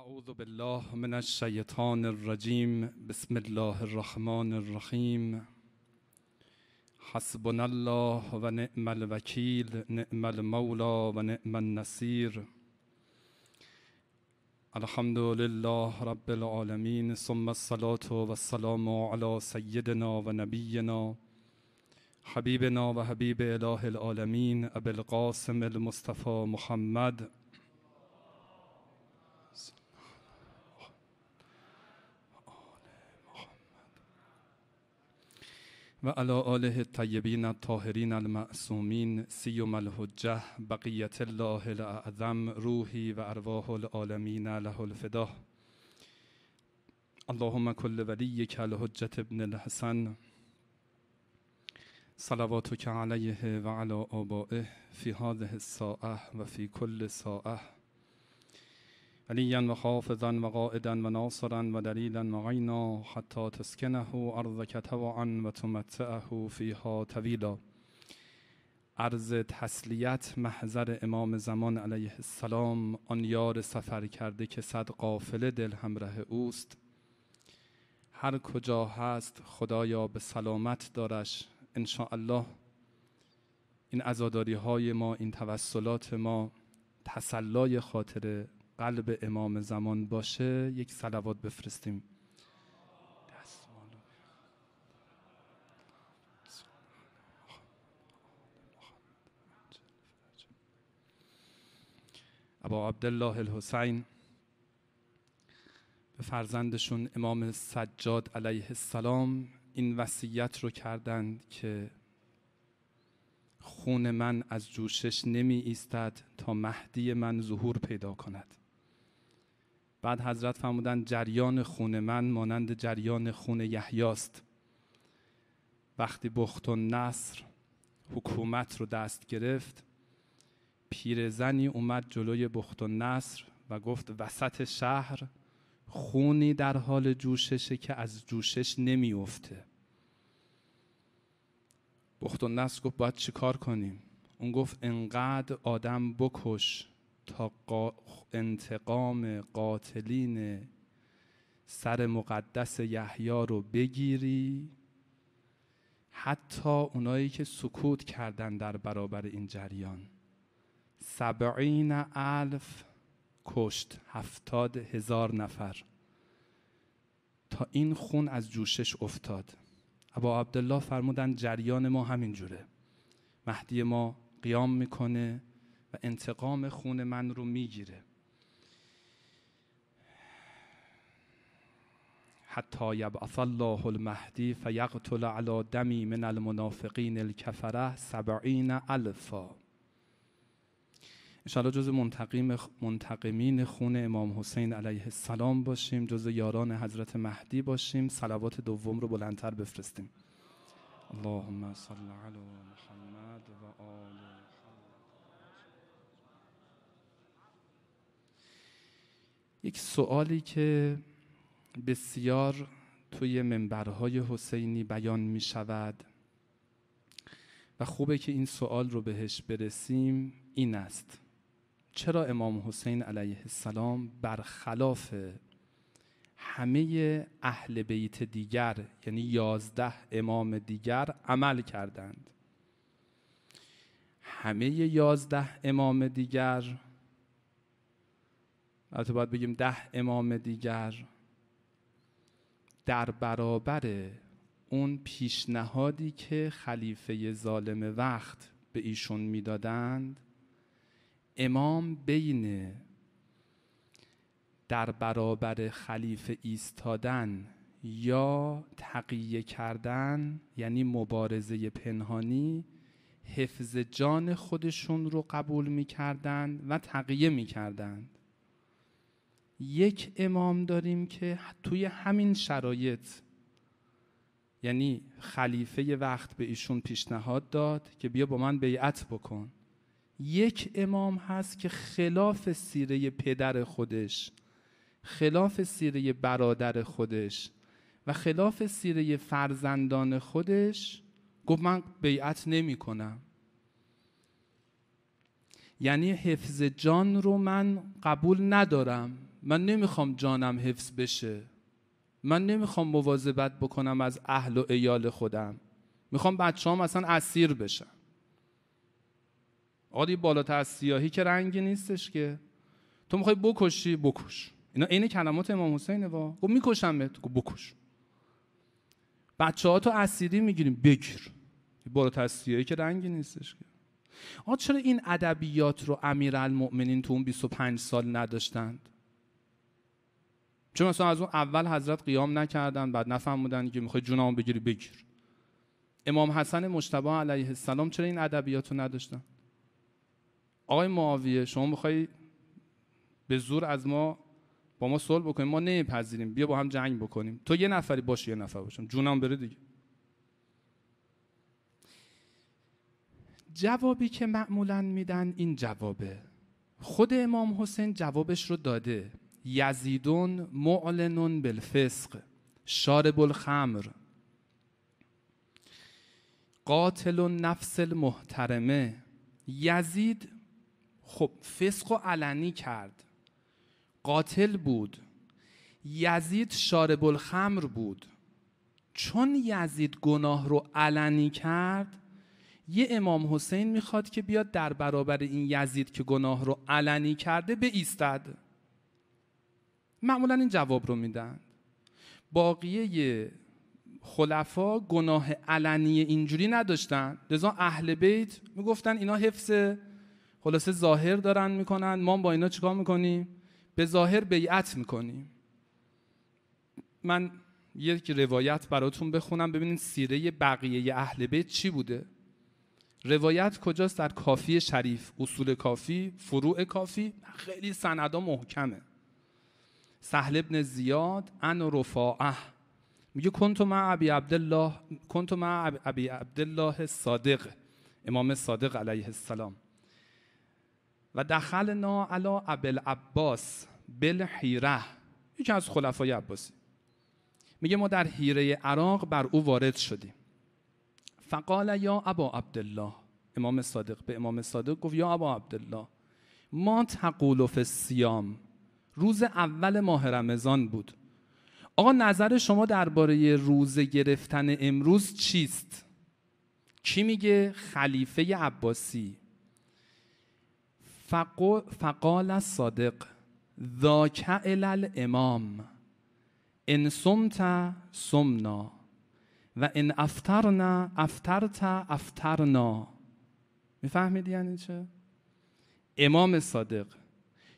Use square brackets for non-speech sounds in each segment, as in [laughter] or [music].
اعوذ بالله من الشیطان الرجیم بسم الله الرحمن الرحیم حسبنا الله و نعم الوکیل نعم المولا و نعم النصیر الحمد لله رب العالمين، ثم الصلاة والسلام على علی سیدنا و نبینا حبیبنا و حبیب اله القاسم المصطفی محمد و علا آله الطیبین الطاهرین المعصومین سیوم الحجه بقیت الله الاعظم روحی و ارواح العالمین له الفدا اللهم کل ولی الحجت ابن الحسن صلواتک علیه و علی آبائه فی هذه الساعه و کل کل علیا و خافضا و قائدا و ناصرا و دلیلا و عینا حتی تسکنه ارضک طوعا و تمتعه فیها طویلا عرض تسلیت محضر امام زمان علیه السلام آن یار سفر کرده که صد قافله دل همراه اوست هر کجا هست خدایا به سلامت دارش الله این ازاداری های ما این توسلات ما تسلای خاطر قلب امام زمان باشه یک سلوات بفرستیم ابا عبدالله الحسین به فرزندشون امام سجاد علیه السلام این وصیت رو کردند که خون من از جوشش نمی ایستد تا مهدی من ظهور پیدا کند بعد حضرت فرمودن جریان خون من مانند جریان خون یحیاست وقتی بخت و نصر حکومت رو دست گرفت پیرزنی اومد جلوی بخت و نصر و گفت وسط شهر خونی در حال جوششه که از جوشش نمیافته بخت و نصر گفت باید چیکار کنیم اون گفت انقدر آدم بکش تا انتقام قاتلین سر مقدس یحیی رو بگیری حتی اونایی که سکوت کردن در برابر این جریان سبعین الف کشت هفتاد هزار نفر تا این خون از جوشش افتاد ابا عبدالله فرمودن جریان ما همین جوره مهدی ما قیام میکنه و انتقام خون من رو میگیره حتی یبعث الله المهدی فیقتل علی دمی من المنافقین الکفره سبعین الفا انشاءالله جز منتقمین خون امام حسین علیه السلام باشیم جز یاران حضرت مهدی باشیم صلوات دوم رو بلندتر بفرستیم اللهم صل علی یک سوالی که بسیار توی منبرهای حسینی بیان می شود و خوبه که این سوال رو بهش برسیم این است چرا امام حسین علیه السلام برخلاف همه اهل بیت دیگر یعنی یازده امام دیگر عمل کردند همه یازده امام دیگر البته باید بگیم ده امام دیگر در برابر اون پیشنهادی که خلیفه ظالم وقت به ایشون میدادند امام بین در برابر خلیفه ایستادن یا تقیه کردن یعنی مبارزه پنهانی حفظ جان خودشون رو قبول میکردند و تقیه میکردند. یک امام داریم که توی همین شرایط یعنی خلیفه وقت به ایشون پیشنهاد داد که بیا با من بیعت بکن یک امام هست که خلاف سیره پدر خودش خلاف سیره برادر خودش و خلاف سیره فرزندان خودش گفت من بیعت نمی کنم یعنی حفظ جان رو من قبول ندارم من نمیخوام جانم حفظ بشه من نمیخوام مواظبت بکنم از اهل و ایال خودم میخوام بچه هم اصلا اسیر بشن آقا بالاتر از سیاهی که رنگی نیستش که تو میخوای بکشی بکش اینا عین کلمات امام حسینه وا گفت خب میکشمت گفت خب بکش بچه ها تو اسیری میگیریم بگیر بالاتر از سیاهی که رنگی نیستش که آقا چرا این ادبیات رو امیرالمؤمنین تو اون 25 سال نداشتند چون مثلا از اون اول حضرت قیام نکردن بعد نفهمودن که میخوای جونامو بگیری بگیر امام حسن مجتبی علیه السلام چرا این ادبیات رو نداشتن آقای معاویه شما میخوای به زور از ما با ما صلح بکنیم ما نمیپذیریم بیا با هم جنگ بکنیم تو یه نفری باشی یه نفر باشم جونم بره دیگه جوابی که معمولا میدن این جوابه خود امام حسین جوابش رو داده یزیدون معلنون بالفسق شارب الخمر قاتل نفس المحترمه یزید خب فسق و علنی کرد قاتل بود یزید شارب الخمر بود چون یزید گناه رو علنی کرد یه امام حسین میخواد که بیاد در برابر این یزید که گناه رو علنی کرده به ایستد معمولا این جواب رو میدن باقیه خلفا گناه علنی اینجوری نداشتن لذا اهل بیت میگفتن اینا حفظ خلاصه ظاهر دارن میکنن ما با اینا چیکار میکنیم به ظاهر بیعت میکنیم من یک روایت براتون بخونم ببینید سیره بقیه اهل بیت چی بوده روایت کجاست در کافی شریف اصول کافی فروع کافی خیلی سندا محکمه سهل ابن زیاد ان رفاعه میگه کنتو مع ابی عبدالله عبدالله صادق امام صادق علیه السلام و دخلنا علا عبل عباس بل حیره یکی از خلفای عباسی میگه ما در حیره عراق بر او وارد شدیم فقال یا ابا عبدالله امام صادق به امام صادق گفت یا ابا عبدالله ما تقول فی روز اول ماه رمضان بود آقا نظر شما درباره روزه گرفتن امروز چیست؟ کی میگه خلیفه عباسی فقال صادق ذاک الامام ان صمت صمنا و ان افطرنا افترت افترنا میفهمید یعنی چه امام صادق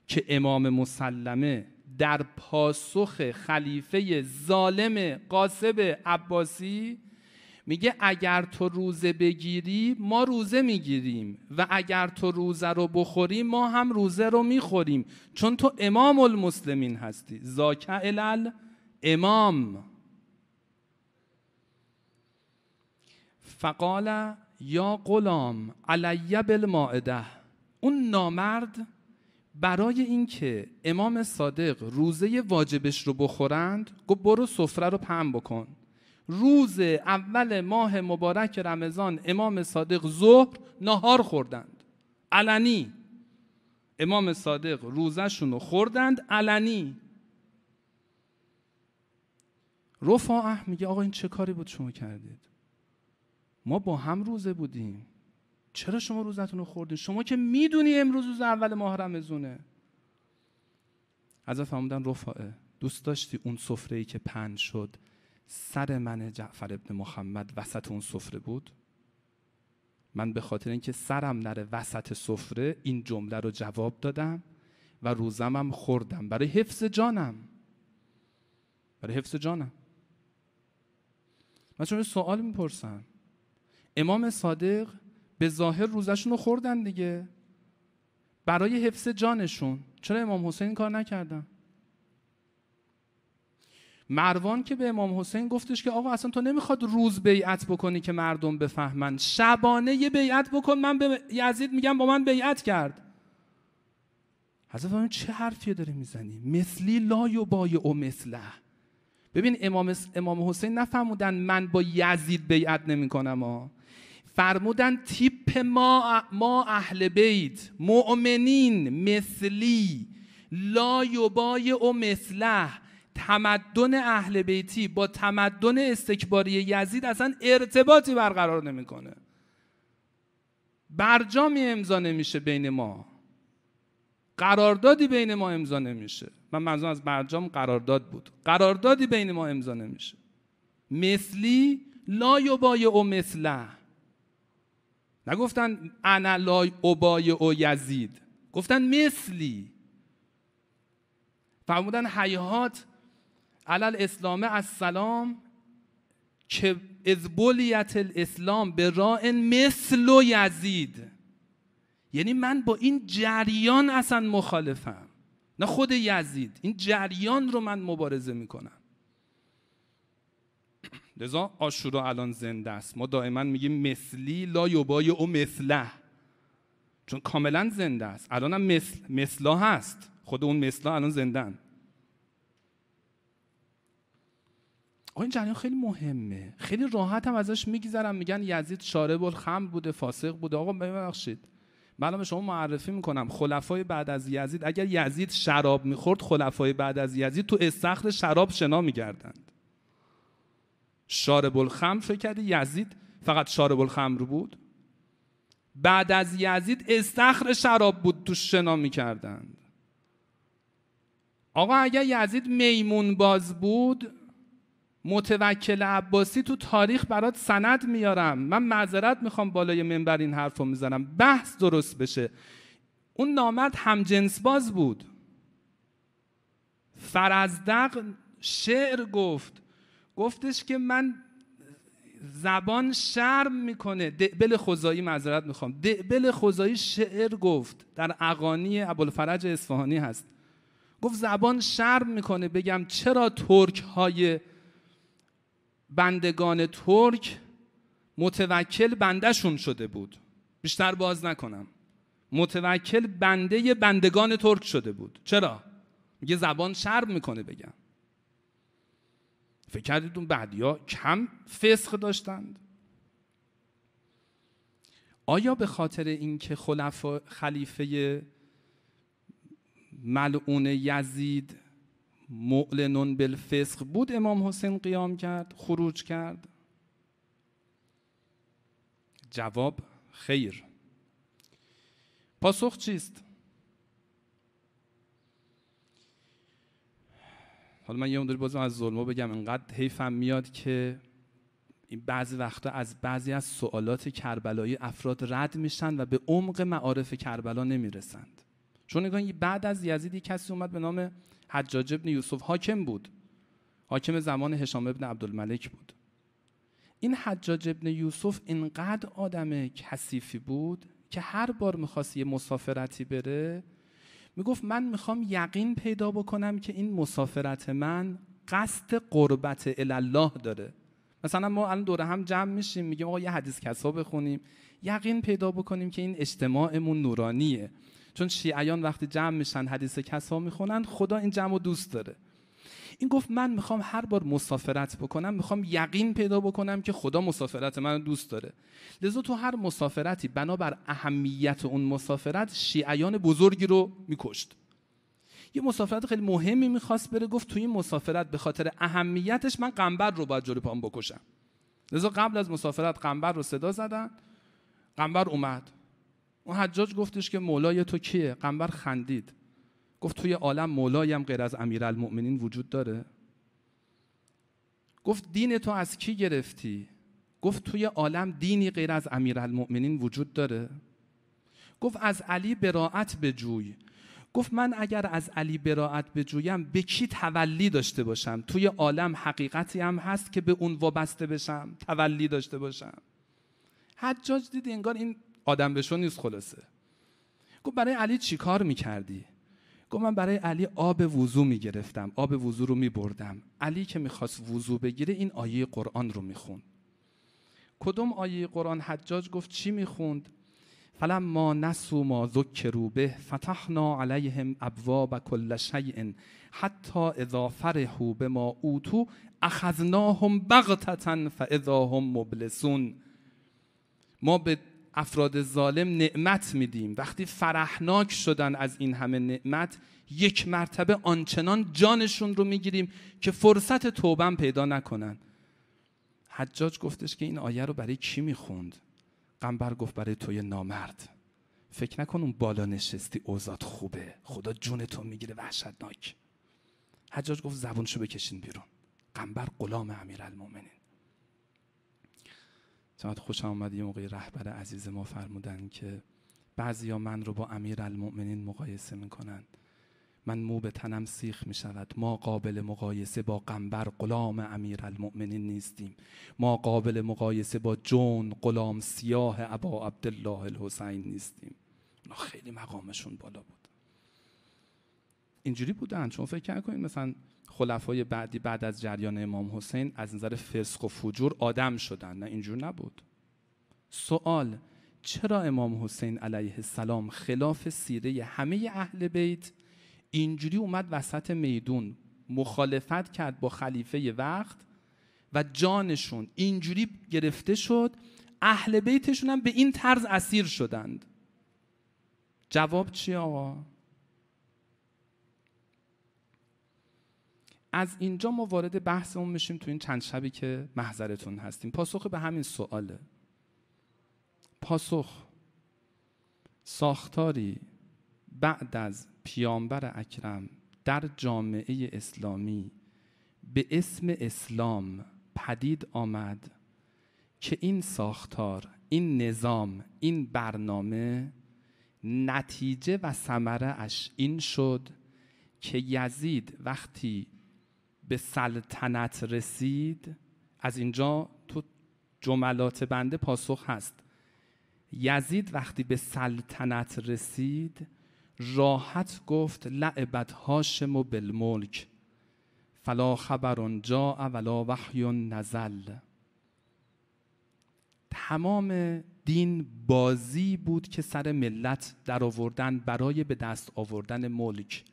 که امام مسلمه در پاسخ خلیفه ظالم قاسب عباسی میگه اگر تو روزه بگیری ما روزه میگیریم و اگر تو روزه رو بخوری ما هم روزه رو میخوریم چون تو امام المسلمین هستی زاکه الال امام فقال یا غلام علیه بالمائده اون نامرد برای اینکه امام صادق روزه واجبش رو بخورند گفت برو سفره رو پهن بکن روز اول ماه مبارک رمضان امام صادق ظهر نهار خوردند علنی امام صادق روزشون رو خوردند علنی رفاعه میگه آقا این چه کاری بود شما کردید ما با هم روزه بودیم چرا شما روزتون رو خوردین شما که میدونی امروز روز اول ماه رمزونه از فرمودن رفاعه دوست داشتی اون سفره ای که پن شد سر من جعفر ابن محمد وسط اون سفره بود من به خاطر اینکه سرم نره وسط سفره این جمله رو جواب دادم و روزمم خوردم برای حفظ جانم برای حفظ جانم من چون سوال میپرسم امام صادق به ظاهر روزشون رو خوردن دیگه برای حفظ جانشون چرا امام حسین کار نکردن مروان که به امام حسین گفتش که آقا اصلا تو نمیخواد روز بیعت بکنی که مردم بفهمن شبانه یه بیعت بکن من به یزید میگم با من بیعت کرد حضرت فرمودن چه حرفیه داری میزنی مثلی لا بای او مثله ببین امام, امام حسین نفهمودن من با یزید بیعت نمیکنم ها فرمودن تیپ ما, ما اهل بیت مؤمنین مثلی لا یبای او مثله تمدن اهل بیتی با تمدن استکباری یزید اصلا ارتباطی برقرار نمیکنه برجامی امضا نمیشه بین ما قراردادی بین ما امضا نمیشه من منظورم از برجام قرارداد بود قراردادی بین ما امضا نمیشه مثلی لا یبای او مثله نگفتن لای اوبای او یزید گفتن مثلی فرمودن حیات علل اسلام از سلام که ازبولیت الاسلام به راه مثل و یزید یعنی من با این جریان اصلا مخالفم نه خود یزید این جریان رو من مبارزه میکنم لذا آشورا الان زنده است ما دائما میگیم مثلی لا یوبای او مثله چون کاملا زنده است الان هم مثل مثلا هست خود اون مثلا الان زندن آقا این جریان خیلی مهمه خیلی راحت هم ازش میگذرم میگن یزید شارب خم بوده فاسق بوده آقا ببخشید من به شما معرفی میکنم خلفای بعد از یزید اگر یزید شراب میخورد خلفای بعد از یزید تو استخر شراب شنا میگردند شارب الخمر فکر کردی یزید فقط شارب الخمر بود بعد از یزید استخر شراب بود تو شنا میکردند آقا اگر یزید میمون باز بود متوکل عباسی تو تاریخ برات سند میارم من معذرت میخوام بالای منبر این حرف رو میزنم بحث درست بشه اون نامرد همجنس باز بود فرزدق شعر گفت گفتش که من زبان شرم میکنه دعبل خوزایی معذرت میخوام دعبل خوزایی شعر گفت در اغانی ابوالفرج اصفهانی هست گفت زبان شرم میکنه بگم چرا ترک های بندگان ترک متوکل بندهشون شده بود بیشتر باز نکنم متوکل بنده بندگان ترک شده بود چرا؟ میگه زبان شرم میکنه بگم فکر کردید اون بعدیا کم فسخ داشتند آیا به خاطر اینکه خلف خلیفه ملعون یزید معلنون بالفسق بود امام حسین قیام کرد خروج کرد جواب خیر پاسخ چیست حالا من یه اون بازم از ظلمو بگم انقدر حیفم میاد که این بعضی وقتا از بعضی از سوالات کربلایی افراد رد میشن و به عمق معارف کربلا نمیرسند چون نگاه بعد از یزید کسی اومد به نام حجاج ابن یوسف حاکم بود حاکم زمان هشام ابن عبدالملک بود این حجاج ابن یوسف اینقدر آدم کثیفی بود که هر بار میخواست یه مسافرتی بره میگفت من میخوام یقین پیدا بکنم که این مسافرت من قصد قربت الله داره مثلا ما الان دوره هم جمع میشیم میگیم آقا یه حدیث کسا بخونیم یقین پیدا بکنیم که این اجتماعمون نورانیه چون شیعیان وقتی جمع میشن حدیث کسا میخونن خدا این جمع دوست داره این گفت من میخوام هر بار مسافرت بکنم میخوام یقین پیدا بکنم که خدا مسافرت من دوست داره لذا تو هر مسافرتی بنابر اهمیت اون مسافرت شیعیان بزرگی رو میکشت یه مسافرت خیلی مهمی میخواست بره گفت تو این مسافرت به خاطر اهمیتش من قنبر رو باید جلوی بکشم لذا قبل از مسافرت قنبر رو صدا زدن قنبر اومد اون حجاج گفتش که مولای تو کیه قنبر خندید گفت توی عالم مولایم غیر از امیرالمؤمنین وجود داره گفت دین تو از کی گرفتی گفت توی عالم دینی غیر از امیرالمؤمنین وجود داره گفت از علی براعت بجوی گفت من اگر از علی براعت بجویم به کی تولی داشته باشم توی عالم حقیقتی هم هست که به اون وابسته بشم تولی داشته باشم حجاج دید انگار این آدم بشو نیست خلاصه گفت برای علی چی کار میکردی گفت من برای علی آب وضو میگرفتم آب وضو رو میبردم علی که میخواست وضو بگیره این آیه قرآن رو میخوند کدوم آیه قرآن حجاج گفت چی میخوند فلما نسو ما ذکرو به فتحنا علیهم ابواب کل شیء حتی اذا به ما اوتو اخذناهم بغتتن فاذا هم مبلسون ما به افراد ظالم نعمت میدیم وقتی فرحناک شدن از این همه نعمت یک مرتبه آنچنان جانشون رو میگیریم که فرصت توبم پیدا نکنن حجاج گفتش که این آیه رو برای کی میخوند قنبر گفت برای توی نامرد فکر نکن اون بالا نشستی اوزاد خوبه خدا جون تو میگیره وحشتناک حجاج گفت زبونشو بکشین بیرون قنبر غلام امیرالمومنین چقدر خوش آمد یه موقعی رهبر عزیز ما فرمودن که بعضی ها من رو با امیر المؤمنین مقایسه میکنن من مو به تنم سیخ می شود ما قابل مقایسه با قنبر غلام امیر المؤمنین نیستیم ما قابل مقایسه با جون غلام سیاه ابا عبدالله الحسین نیستیم اونا خیلی مقامشون بالا بود اینجوری بودن چون فکر کنید مثلا خلفای بعدی بعد از جریان امام حسین از نظر فسق و فجور آدم شدن نه اینجور نبود سوال چرا امام حسین علیه السلام خلاف سیره همه اهل بیت اینجوری اومد وسط میدون مخالفت کرد با خلیفه وقت و جانشون اینجوری گرفته شد اهل بیتشون هم به این طرز اسیر شدند جواب چی آقا از اینجا ما وارد بحثمون میشیم تو این چند شبی که محضرتون هستیم پاسخ به همین سواله پاسخ ساختاری بعد از پیامبر اکرم در جامعه اسلامی به اسم اسلام پدید آمد که این ساختار این نظام این برنامه نتیجه و ثمره اش این شد که یزید وقتی به سلطنت رسید از اینجا تو جملات بنده پاسخ هست یزید وقتی به سلطنت رسید راحت گفت لعبت هاشم و بالملک فلا خبر جا ولا وحی نزل تمام دین بازی بود که سر ملت در آوردن برای به دست آوردن ملک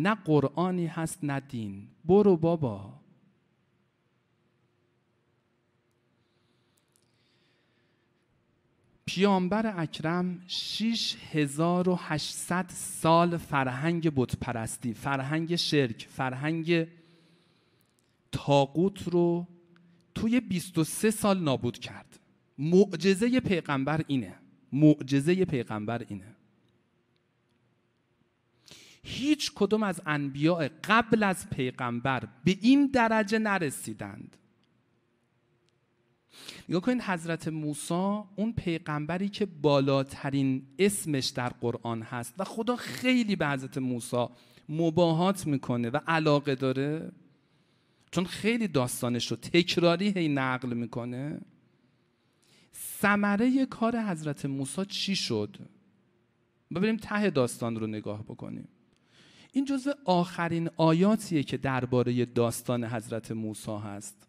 نه قرآنی هست نه دین برو بابا پیامبر اکرم 6800 سال فرهنگ بتپرستی فرهنگ شرک فرهنگ تاقوت رو توی 23 سال نابود کرد معجزه پیغمبر اینه معجزه پیغمبر اینه هیچ کدوم از انبیاء قبل از پیغمبر به این درجه نرسیدند نگاه کنید حضرت موسی اون پیغمبری که بالاترین اسمش در قرآن هست و خدا خیلی به حضرت موسی مباهات میکنه و علاقه داره چون خیلی داستانش رو تکراری هی نقل میکنه ثمره کار حضرت موسی چی شد ببینیم ته داستان رو نگاه بکنیم این جزء آخرین آیاتیه که درباره داستان حضرت موسی هست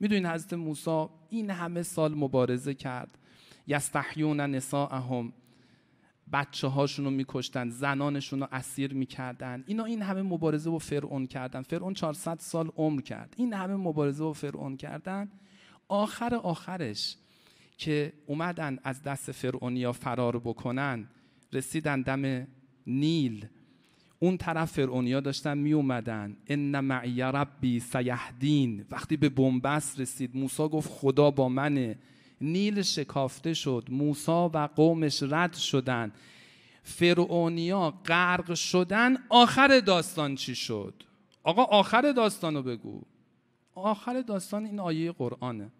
میدونین حضرت موسی این همه سال مبارزه کرد یستحیون نساءهم بچه هاشون رو میکشتن زنانشون رو اسیر میکردن اینا این همه مبارزه با فرعون کردن فرعون 400 سال عمر کرد این همه مبارزه با فرعون کردن آخر آخرش که اومدن از دست فرعونیا فرار بکنن رسیدن دم نیل اون طرف فرعونیا داشتن می اومدن ان معی ربی سیهدین وقتی به بنبست رسید موسی گفت خدا با منه نیل شکافته شد موسی و قومش رد شدن فرعونیا غرق شدن آخر داستان چی شد آقا آخر داستان رو بگو آخر داستان این آیه قرآنه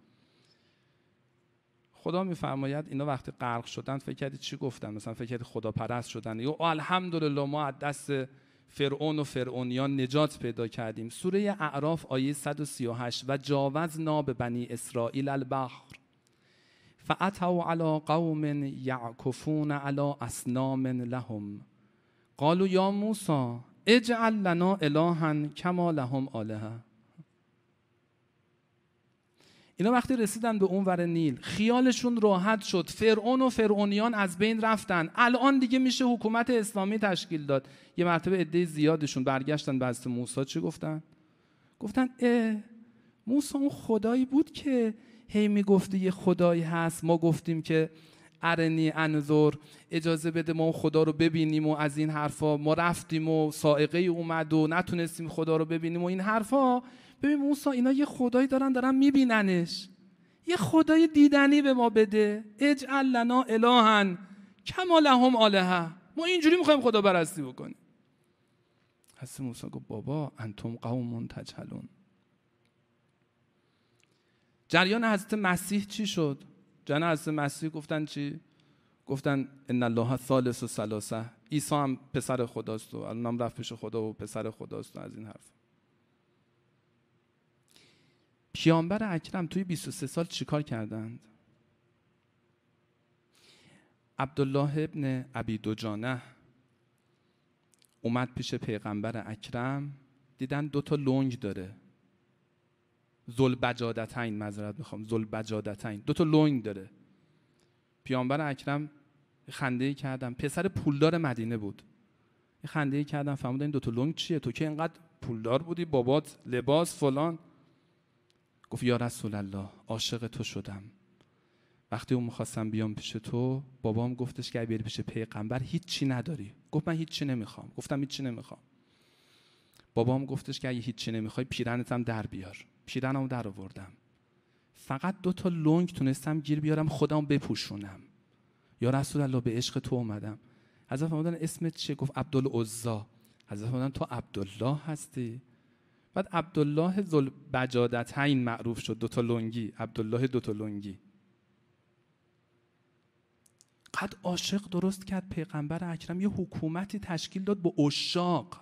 خدا میفرماید اینا وقتی غرق شدن فکر کردی چی گفتن مثلا فکر کردی خدا پرست شدن یا الحمدلله ما از دست فرعون و فرعونیان نجات پیدا کردیم سوره اعراف آیه 138 و جاوزنا به بنی اسرائیل البحر و علا قوم یعکفون علا اسنامن لهم قالو یا موسا اجعل لنا الهن کما لهم آلهه اینا وقتی رسیدن به اونور نیل خیالشون راحت شد فرعون و فرعونیان از بین رفتن الان دیگه میشه حکومت اسلامی تشکیل داد یه مرتبه عده زیادشون برگشتن به حضرت موسی چی گفتن گفتن اه موسی اون خدایی بود که هی میگفت یه خدایی هست ما گفتیم که ارنی انظر اجازه بده ما اون خدا رو ببینیم و از این حرفا ما رفتیم و سائقه اومد و نتونستیم خدا رو ببینیم و این حرفا ببین موسا اینا یه خدایی دارن دارن میبیننش یه خدای دیدنی به ما بده اجعل لنا الهن کما لهم آلهه ما اینجوری میخوایم خدا برستی بکنیم حضرت موسا گفت بابا انتم قوم تجهلون جریان حضرت مسیح چی شد جریان حضرت مسیح گفتن چی گفتن ان الله ثالث و ثلاثه عیسی هم پسر خداست و الانم رفت پیش خدا و پسر خداست و از این حرف پیامبر اکرم توی 23 سال چیکار کردند عبدالله ابن عبی دوجانه اومد پیش پیغمبر اکرم دیدن دو تا لنگ داره زلبجادتین مذارت میخوام زلبجادتین دو تا لنگ داره پیامبر اکرم خنده کردم پسر پولدار مدینه بود خنده کردم فهمیدم این دوتا تا لنگ چیه تو که اینقدر پولدار بودی بابات لباس فلان گفت یا رسول الله عاشق تو شدم وقتی اون میخواستم بیام پیش تو بابام گفتش که بیاری پیش پیغمبر هیچی نداری گفت من هیچی نمیخوام گفتم هیچی نمیخوام بابام گفتش که اگه هیچی نمیخوای پیرنت هم در بیار پیرنمو در آوردم فقط دو تا لنگ تونستم گیر بیارم خودم بپوشونم یا رسول الله به عشق تو اومدم حضرت فرمودن اسمت چیه گفت عبدالعزا حضرت فرمودن تو عبدالله هستی بعد عبدالله ذل بجادتین معروف شد دوتا لنگی عبدالله دوتا لنگی قد عاشق درست کرد پیغمبر اکرم یه حکومتی تشکیل داد با اشاق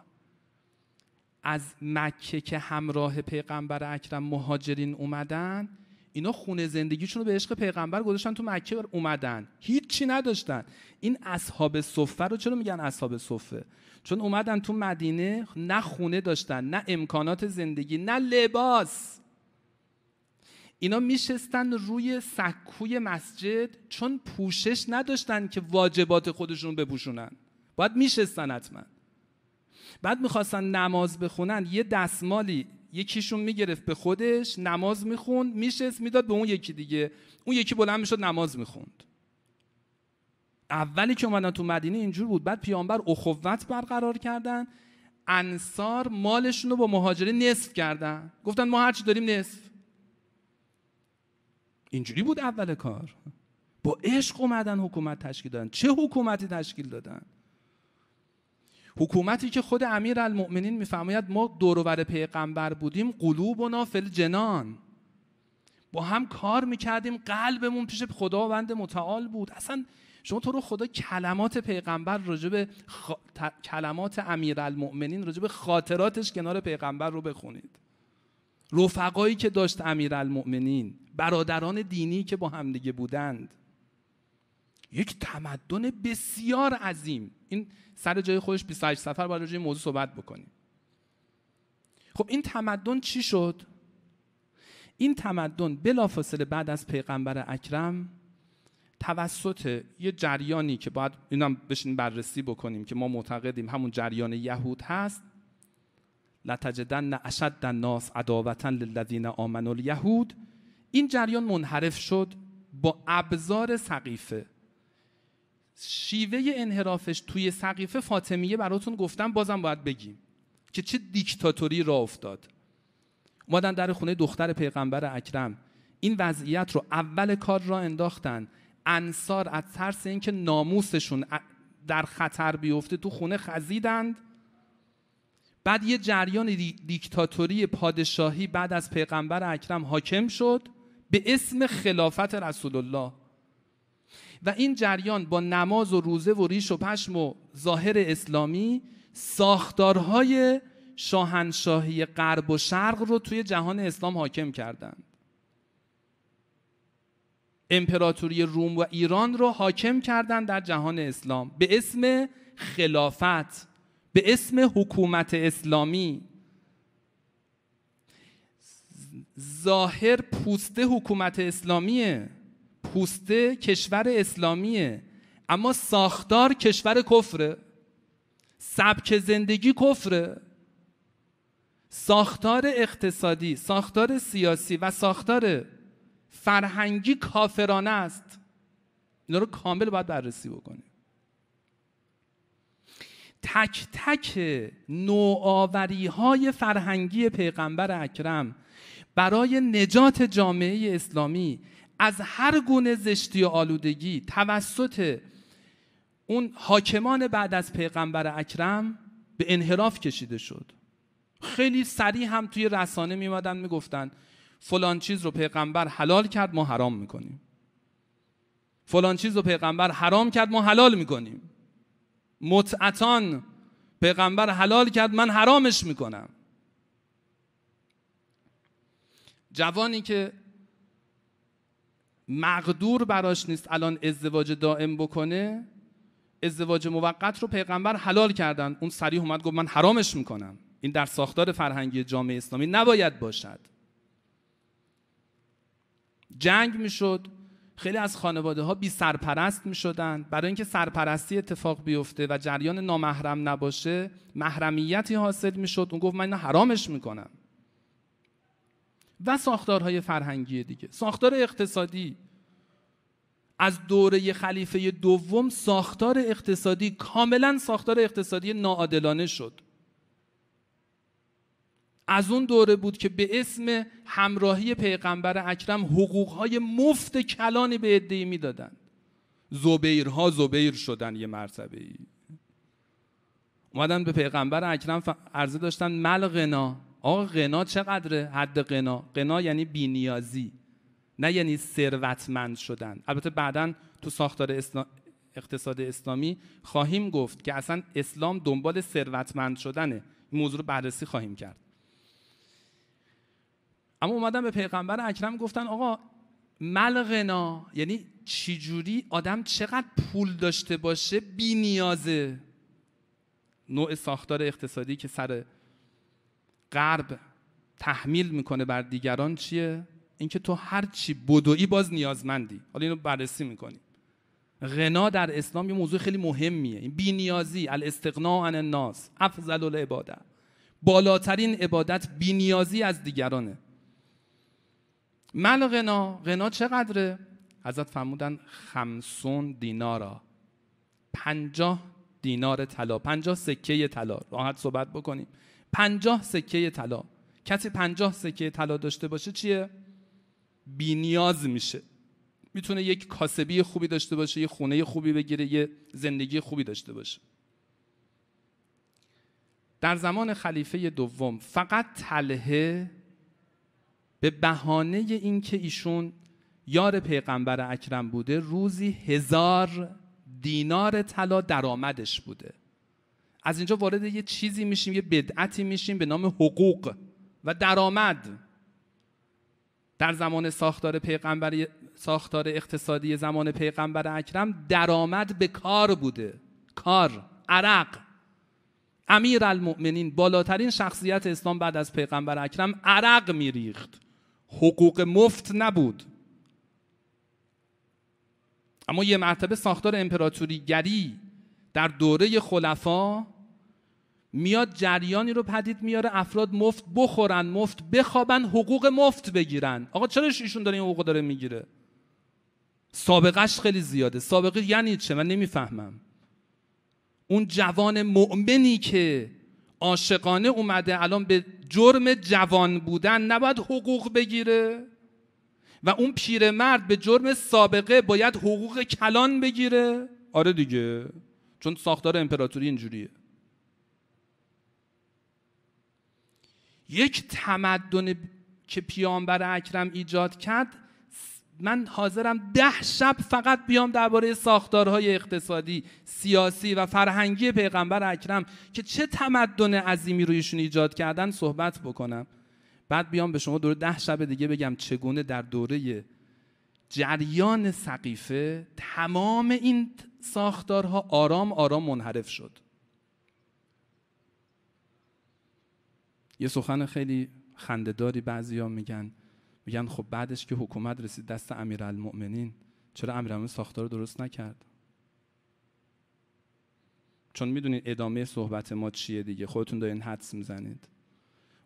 از مکه که همراه پیغمبر اکرم مهاجرین اومدن اینا خونه زندگیشون رو به عشق پیغمبر گذاشتن تو مکه اومدن هیچی نداشتن این اصحاب صفه رو چرا میگن اصحاب صفه چون اومدن تو مدینه نه خونه داشتن نه امکانات زندگی نه لباس اینا میشستن روی سکوی مسجد چون پوشش نداشتن که واجبات خودشون بپوشونن باید میشستن حتما بعد میخواستن نماز بخونن یه دستمالی یکیشون میگرفت به خودش نماز میخوند میشست میداد به اون یکی دیگه اون یکی بلند میشد نماز میخوند اولی که اومدن تو مدینه اینجور بود بعد پیامبر اخوت برقرار کردن انصار مالشون رو با مهاجره نصف کردن گفتن ما هرچی داریم نصف اینجوری بود اول کار با عشق اومدن حکومت تشکیل دادن چه حکومتی تشکیل دادن حکومتی که خود امیر المؤمنین میفرماید ما دورور پیغمبر بودیم قلوب و نافل جنان با هم کار میکردیم قلبمون پیش خداوند متعال بود اصلا شما تو رو خدا کلمات پیغمبر راجب خ... ت... کلمات امیرالمؤمنین راجب خاطراتش کنار پیغمبر رو بخونید رفقایی که داشت امیرالمؤمنین برادران دینی که با همدیگه بودند یک تمدن بسیار عظیم این سر جای خودش 28 سفر باید جای موضوع صحبت بکنیم خب این تمدن چی شد این تمدن بلافاصله بعد از پیغمبر اکرم توسط یه جریانی که باید اینم بشین بررسی بکنیم که ما معتقدیم همون جریان یهود هست لتجدن اشد الناس عداوتا للذین آمنوا الیهود این جریان منحرف شد با ابزار سقیفه شیوه انحرافش توی سقیفه فاطمیه براتون گفتم بازم باید بگیم که چه دیکتاتوری را افتاد اومدن در خونه دختر پیغمبر اکرم این وضعیت رو اول کار را انداختن انصار از ترس اینکه ناموسشون در خطر بیفته تو خونه خزیدند بعد یه جریان دیکتاتوری پادشاهی بعد از پیغمبر اکرم حاکم شد به اسم خلافت رسول الله و این جریان با نماز و روزه و ریش و پشم و ظاهر اسلامی ساختارهای شاهنشاهی غرب و شرق رو توی جهان اسلام حاکم کردند امپراتوری روم و ایران رو حاکم کردند در جهان اسلام به اسم خلافت به اسم حکومت اسلامی ظاهر پوسته حکومت اسلامیه پوسته کشور اسلامیه اما ساختار کشور کفره سبک زندگی کفره ساختار اقتصادی ساختار سیاسی و ساختار فرهنگی کافرانه است اینا رو کامل باید بررسی بکنیم تک تک نوآوری های فرهنگی پیغمبر اکرم برای نجات جامعه اسلامی از هر گونه زشتی و آلودگی توسط اون حاکمان بعد از پیغمبر اکرم به انحراف کشیده شد خیلی سریع هم توی رسانه میمادن میگفتن فلان چیز رو پیغمبر حلال کرد ما حرام میکنیم فلان چیز رو پیغمبر حرام کرد ما حلال میکنیم متعتان پیغمبر حلال کرد من حرامش میکنم جوانی که مقدور براش نیست الان ازدواج دائم بکنه ازدواج موقت رو پیغمبر حلال کردن اون سریع اومد گفت من حرامش میکنم این در ساختار فرهنگی جامعه اسلامی نباید باشد جنگ میشد خیلی از خانواده ها بی سرپرست می شدن برای اینکه سرپرستی اتفاق بیفته و جریان نامحرم نباشه محرمیتی حاصل می شد اون گفت من اینو حرامش میکنم و ساختارهای فرهنگی دیگه ساختار اقتصادی از دوره خلیفه دوم ساختار اقتصادی کاملا ساختار اقتصادی ناعادلانه شد از اون دوره بود که به اسم همراهی پیغمبر اکرم حقوقهای مفت کلانی به عدهای میدادند زبیرها زبیر شدن یه مرتبه ای اومدن به پیغمبر اکرم عرضه داشتن ملغنا. آقا غنا چقدره حد غنا غنا یعنی بینیازی نه یعنی ثروتمند شدن البته بعدا تو ساختار اقتصاد اسلامی خواهیم گفت که اصلا اسلام دنبال ثروتمند شدنه این موضوع رو بررسی خواهیم کرد اما اومدن به پیغمبر اکرم گفتن آقا مل غنا یعنی چجوری آدم چقدر پول داشته باشه بی نوع ساختار اقتصادی که سر غرب تحمیل میکنه بر دیگران چیه اینکه تو هر چی بدوی باز نیازمندی حالا اینو بررسی میکنیم غنا در اسلام یه موضوع خیلی مهمیه این نیازی الاستغنا عن الناس افضل العباده بالاترین عبادت نیازی از دیگرانه مل غنا غنا چقدره حضرت فرمودن خمسون دینارا پنجاه دینار طلا پنجاه سکه طلا راحت صحبت بکنیم پنجاه سکه طلا کسی پنجاه سکه طلا داشته باشه چیه بینیاز میشه میتونه یک کاسبی خوبی داشته باشه یه خونه خوبی بگیره یه زندگی خوبی داشته باشه در زمان خلیفه دوم فقط تلهه به بهانه اینکه ایشون یار پیغمبر اکرم بوده روزی هزار دینار طلا درآمدش بوده از اینجا وارد یه چیزی میشیم یه بدعتی میشیم به نام حقوق و درآمد در زمان ساختار پیغمبر ساختار اقتصادی زمان پیغمبر اکرم درآمد به کار بوده کار عرق امیر المؤمنین بالاترین شخصیت اسلام بعد از پیغمبر اکرم عرق میریخت حقوق مفت نبود اما یه مرتبه ساختار امپراتوری گری در دوره خلفا میاد جریانی رو پدید میاره افراد مفت بخورن مفت بخوابن حقوق مفت بگیرن آقا چرا ایشون داره این حقوق داره میگیره سابقش خیلی زیاده سابقه یعنی چه من نمیفهمم اون جوان مؤمنی که عاشقانه اومده الان به جرم جوان بودن نباید حقوق بگیره و اون پیرمرد به جرم سابقه باید حقوق کلان بگیره آره دیگه چون ساختار امپراتوری اینجوریه یک تمدن که پیامبر اکرم ایجاد کرد من حاضرم ده شب فقط بیام درباره ساختارهای اقتصادی، سیاسی و فرهنگی پیغمبر اکرم که چه تمدن عظیمی رویشون ایجاد کردن صحبت بکنم. بعد بیام به شما دور ده شب دیگه بگم چگونه در دوره جریان سقیفه تمام این ساختارها آرام آرام منحرف شد. یه سخن خیلی خندهداری ها میگن میگن خب بعدش که حکومت رسید دست امیرالمؤمنین چرا المؤمنین ساختار رو درست نکرد چون میدونید ادامه صحبت ما چیه دیگه خودتون دارین حدس میزنید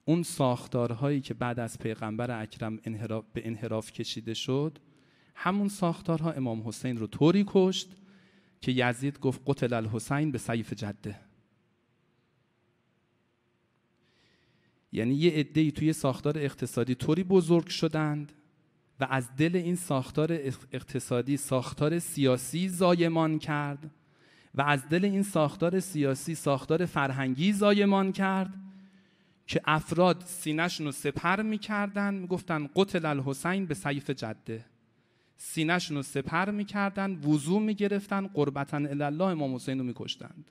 اون ساختارهایی که بعد از پیغمبر اکرم انحراف به انحراف کشیده شد همون ساختارها امام حسین رو طوری کشت که یزید گفت قتل الحسین به سیف جده یعنی یه ای توی ساختار اقتصادی طوری بزرگ شدند و از دل این ساختار اقتصادی ساختار سیاسی زایمان کرد و از دل این ساختار سیاسی ساختار فرهنگی زایمان کرد که افراد سینشون رو سپر میکردن میگفتن قتل الحسین به سیف جده سینشون رو سپر میکردن وضوع میگرفتن قربتن الله امام حسین رو میکشتند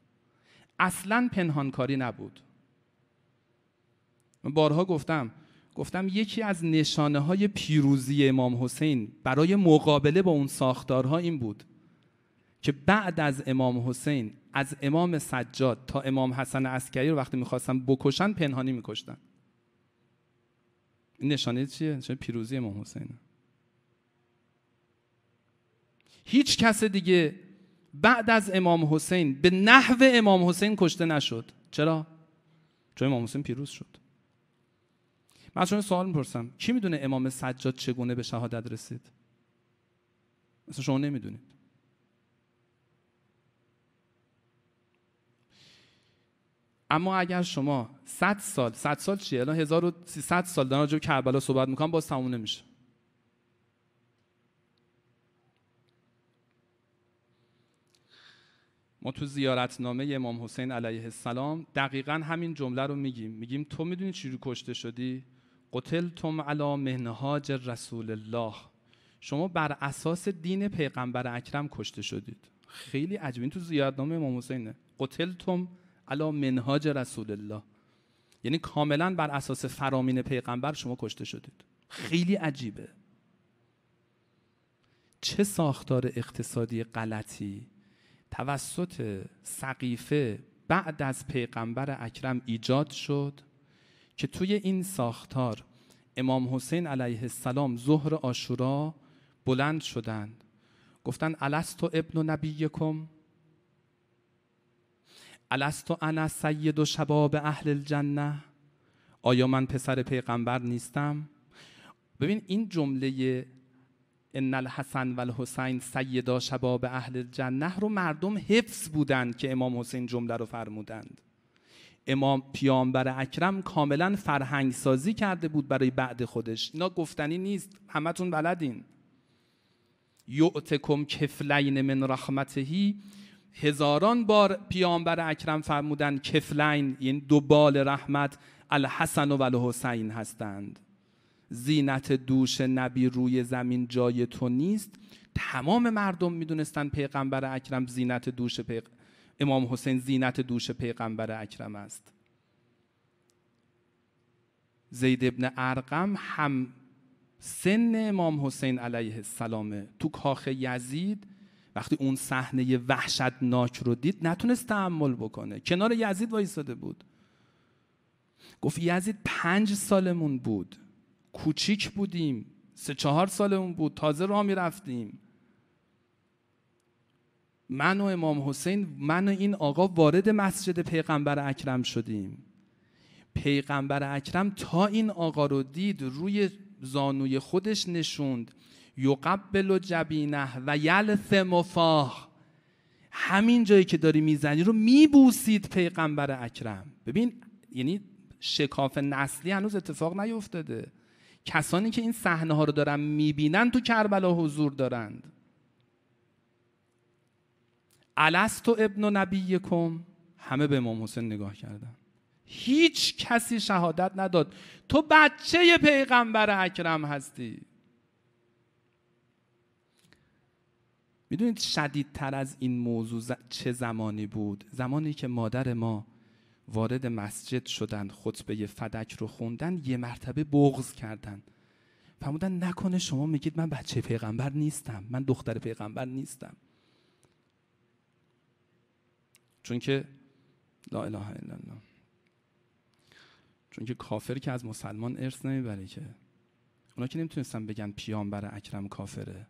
اصلا پنهانکاری نبود من بارها گفتم گفتم یکی از نشانه های پیروزی امام حسین برای مقابله با اون ساختارها این بود که بعد از امام حسین از امام سجاد تا امام حسن عسکری رو وقتی میخواستن بکشن پنهانی میکشتن این نشانه چیه؟ نشانه پیروزی امام حسین هیچ کس دیگه بعد از امام حسین به نحو امام حسین کشته نشد چرا؟ چون امام حسین پیروز شد من چون سوال میپرسم کی میدونه امام سجاد چگونه به شهادت رسید مثلا شما نمیدونید اما اگر شما 100 سال 100 سال چیه الان 1300 سال دارن راجع کربلا صحبت میکنم باز تموم نمیشه ما تو زیارتنامه امام حسین علیه السلام دقیقا همین جمله رو میگیم میگیم تو میدونی چی رو کشته شدی قتلتم علی منهاج رسول الله شما بر اساس دین پیغمبر اکرم کشته شدید خیلی عجیب تو زیادنامه امام حسینه قتلتم علی منهاج رسول الله یعنی کاملا بر اساس فرامین پیغمبر شما کشته شدید خیلی عجیبه چه ساختار اقتصادی غلطی توسط سقیفه بعد از پیغمبر اکرم ایجاد شد که توی این ساختار امام حسین علیه السلام ظهر آشورا بلند شدند گفتن الست و ابن نبیکم الست و انا سید و شباب اهل الجنه آیا من پسر پیغمبر نیستم ببین این جمله ان الحسن و الحسین سیدا شباب اهل الجنه رو مردم حفظ بودند که امام حسین جمله رو فرمودند امام پیامبر اکرم کاملا فرهنگ سازی کرده بود برای بعد خودش اینا گفتنی نیست همتون بلدین یعتکم کفلین من رحمتهی هزاران بار پیامبر اکرم فرمودن کفلین یعنی دو بال رحمت الحسن و الحسین هستند زینت دوش نبی روی زمین جای تو نیست تمام مردم میدونستن پیغمبر اکرم زینت دوش پیغ... امام حسین زینت دوش پیغمبر اکرم است زید ابن ارقم هم سن امام حسین علیه السلامه تو کاخ یزید وقتی اون صحنه وحشتناک رو دید نتونست تحمل بکنه کنار یزید وایساده بود گفت یزید پنج سالمون بود کوچیک بودیم سه چهار سالمون بود تازه راه رفتیم. من و امام حسین من و این آقا وارد مسجد پیغمبر اکرم شدیم پیغمبر اکرم تا این آقا رو دید روی زانوی خودش نشوند یقبل جبینه و یل فاه همین جایی که داری میزنی رو میبوسید پیغمبر اکرم ببین یعنی شکاف نسلی هنوز اتفاق نیفتاده کسانی که این صحنه ها رو دارن میبینن تو کربلا حضور دارند الستو ابن کم همه به امام حسین نگاه کردن هیچ کسی شهادت نداد تو بچه پیغمبر اکرم هستی میدونید شدیدتر از این موضوع چه زمانی بود زمانی که مادر ما وارد مسجد شدن خطبه فدک رو خوندن یه مرتبه بغض کردن فرمودن نکنه شما میگید من بچه پیغمبر نیستم من دختر پیغمبر نیستم چون که لا اله الا الله چون که کافر که از مسلمان ارث نمیبره که اونا که نمیتونستن بگن پیامبر اکرم کافره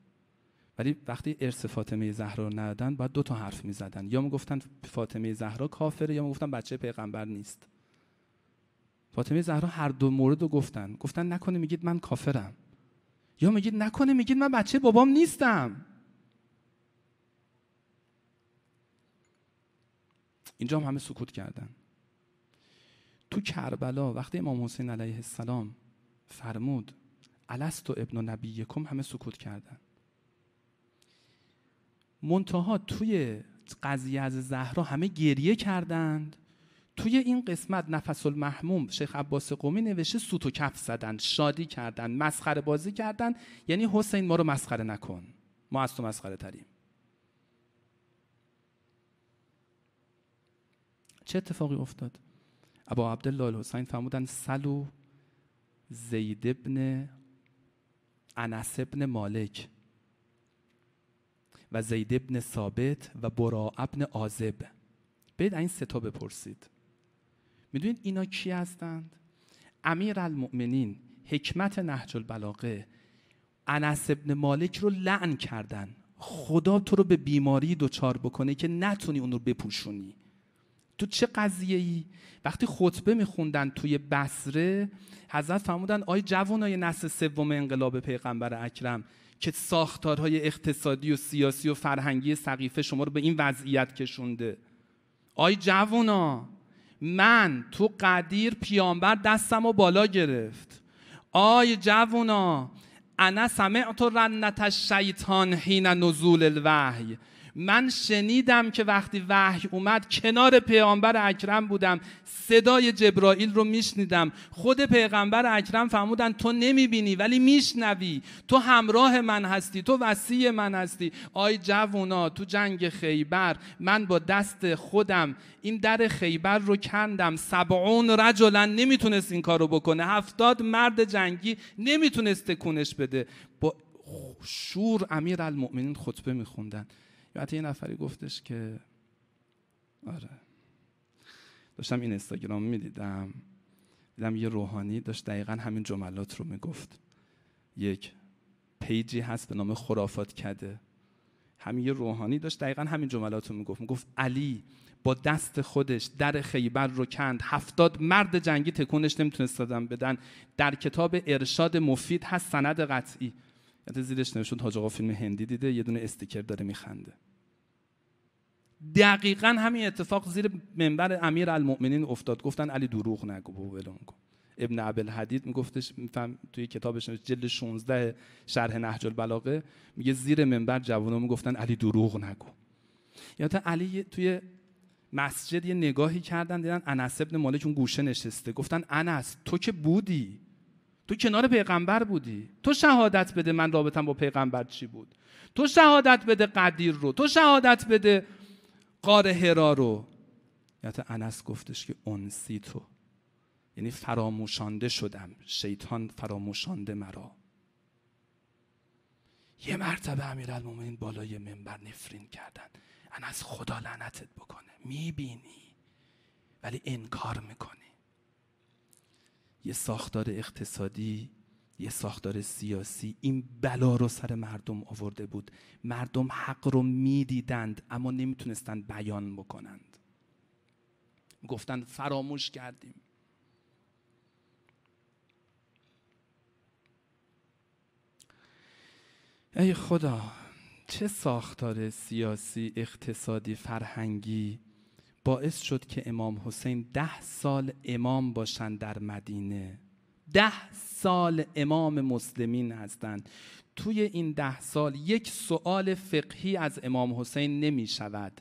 ولی وقتی ارث فاطمه زهرا رو ندادن باید دو تا حرف میزدن یا میگفتن فاطمه زهرا کافره یا میگفتن بچه پیغمبر نیست فاطمه زهرا هر دو مورد رو گفتن گفتن نکنه میگید من کافرم یا میگید نکنه میگید من بچه بابام نیستم اینجا هم همه سکوت کردن تو کربلا وقتی امام حسین علیه السلام فرمود الست و ابن یکم همه سکوت کردن منتها توی قضیه از زهرا همه گریه کردند توی این قسمت نفس المحموم شیخ عباس قومی نوشته سوت و کف زدن شادی کردن مسخره بازی کردن یعنی حسین ما رو مسخره نکن ما از تو مسخره تریم چه اتفاقی افتاد ابا عبدالله الحسین فرمودن سلو زید ابن انس ابن مالک و زید ابن ثابت و برا ابن آزب برید این ستا بپرسید میدونید اینا کی هستند؟ امیر المؤمنین حکمت نهج البلاغه انس ابن مالک رو لعن کردن خدا تو رو به بیماری دوچار بکنه که نتونی اون رو بپوشونی تو چه قضیه ای؟ وقتی خطبه میخوندن توی بسره حضرت فرمودن آی جوانای نسل سوم انقلاب پیغمبر اکرم که ساختارهای اقتصادی و سیاسی و فرهنگی سقیفه شما رو به این وضعیت کشونده آی جوانا من تو قدیر پیامبر دستم و بالا گرفت آی جوانا انا سمعت رنت الشیطان حین نزول الوحی من شنیدم که وقتی وحی اومد کنار پیامبر اکرم بودم صدای جبرائیل رو میشنیدم خود پیغمبر اکرم فرمودن تو نمیبینی ولی میشنوی تو همراه من هستی تو وسیع من هستی آی جوونا تو جنگ خیبر من با دست خودم این در خیبر رو کندم سبعون رجلا نمیتونست این کارو بکنه هفتاد مرد جنگی نمیتونست تکونش بده با شور امیر المؤمنین خطبه میخوندن حتی یه نفری گفتش که آره داشتم این استاگرام میدیدم دیدم یه روحانی داشت دقیقا همین جملات رو میگفت یک پیجی هست به نام خرافات کده همین یه روحانی داشت دقیقا همین جملات رو میگفت میگفت علی با دست خودش در خیبر رو کند هفتاد مرد جنگی تکونش نمیتونست دادن بدن در کتاب ارشاد مفید هست سند قطعی یعنی زیرش نوشون حاج فیلم هندی دیده یه دونه استیکر داره میخنده دقیقا همین اتفاق زیر منبر امیر المؤمنین افتاد گفتن علی دروغ نگو بو کن ابن عبل حدید میگفتش میفهم توی کتابش جلد 16 شرح نهج البلاغه میگه زیر منبر جوانا میگفتن علی دروغ نگو یا علی توی مسجد یه نگاهی کردن دیدن انس ابن مالک اون گوشه نشسته گفتن انس تو که بودی تو کنار پیغمبر بودی تو شهادت بده من رابطم با پیغمبر چی بود تو شهادت بده قدیر رو تو شهادت بده قار هرا رو یعنی انس گفتش که انسی تو یعنی فراموشانده شدم شیطان فراموشانده مرا یه مرتبه امیرالمومنین بالای منبر نفرین کردن انس خدا لعنتت بکنه میبینی ولی انکار میکنی یه ساختار اقتصادی یه ساختار سیاسی این بلا رو سر مردم آورده بود مردم حق رو میدیدند اما نمیتونستند بیان بکنند گفتند فراموش کردیم ای خدا چه ساختار سیاسی اقتصادی فرهنگی باعث شد که امام حسین ده سال امام باشند در مدینه ده سال امام مسلمین هستند توی این ده سال یک سوال فقهی از امام حسین نمی شود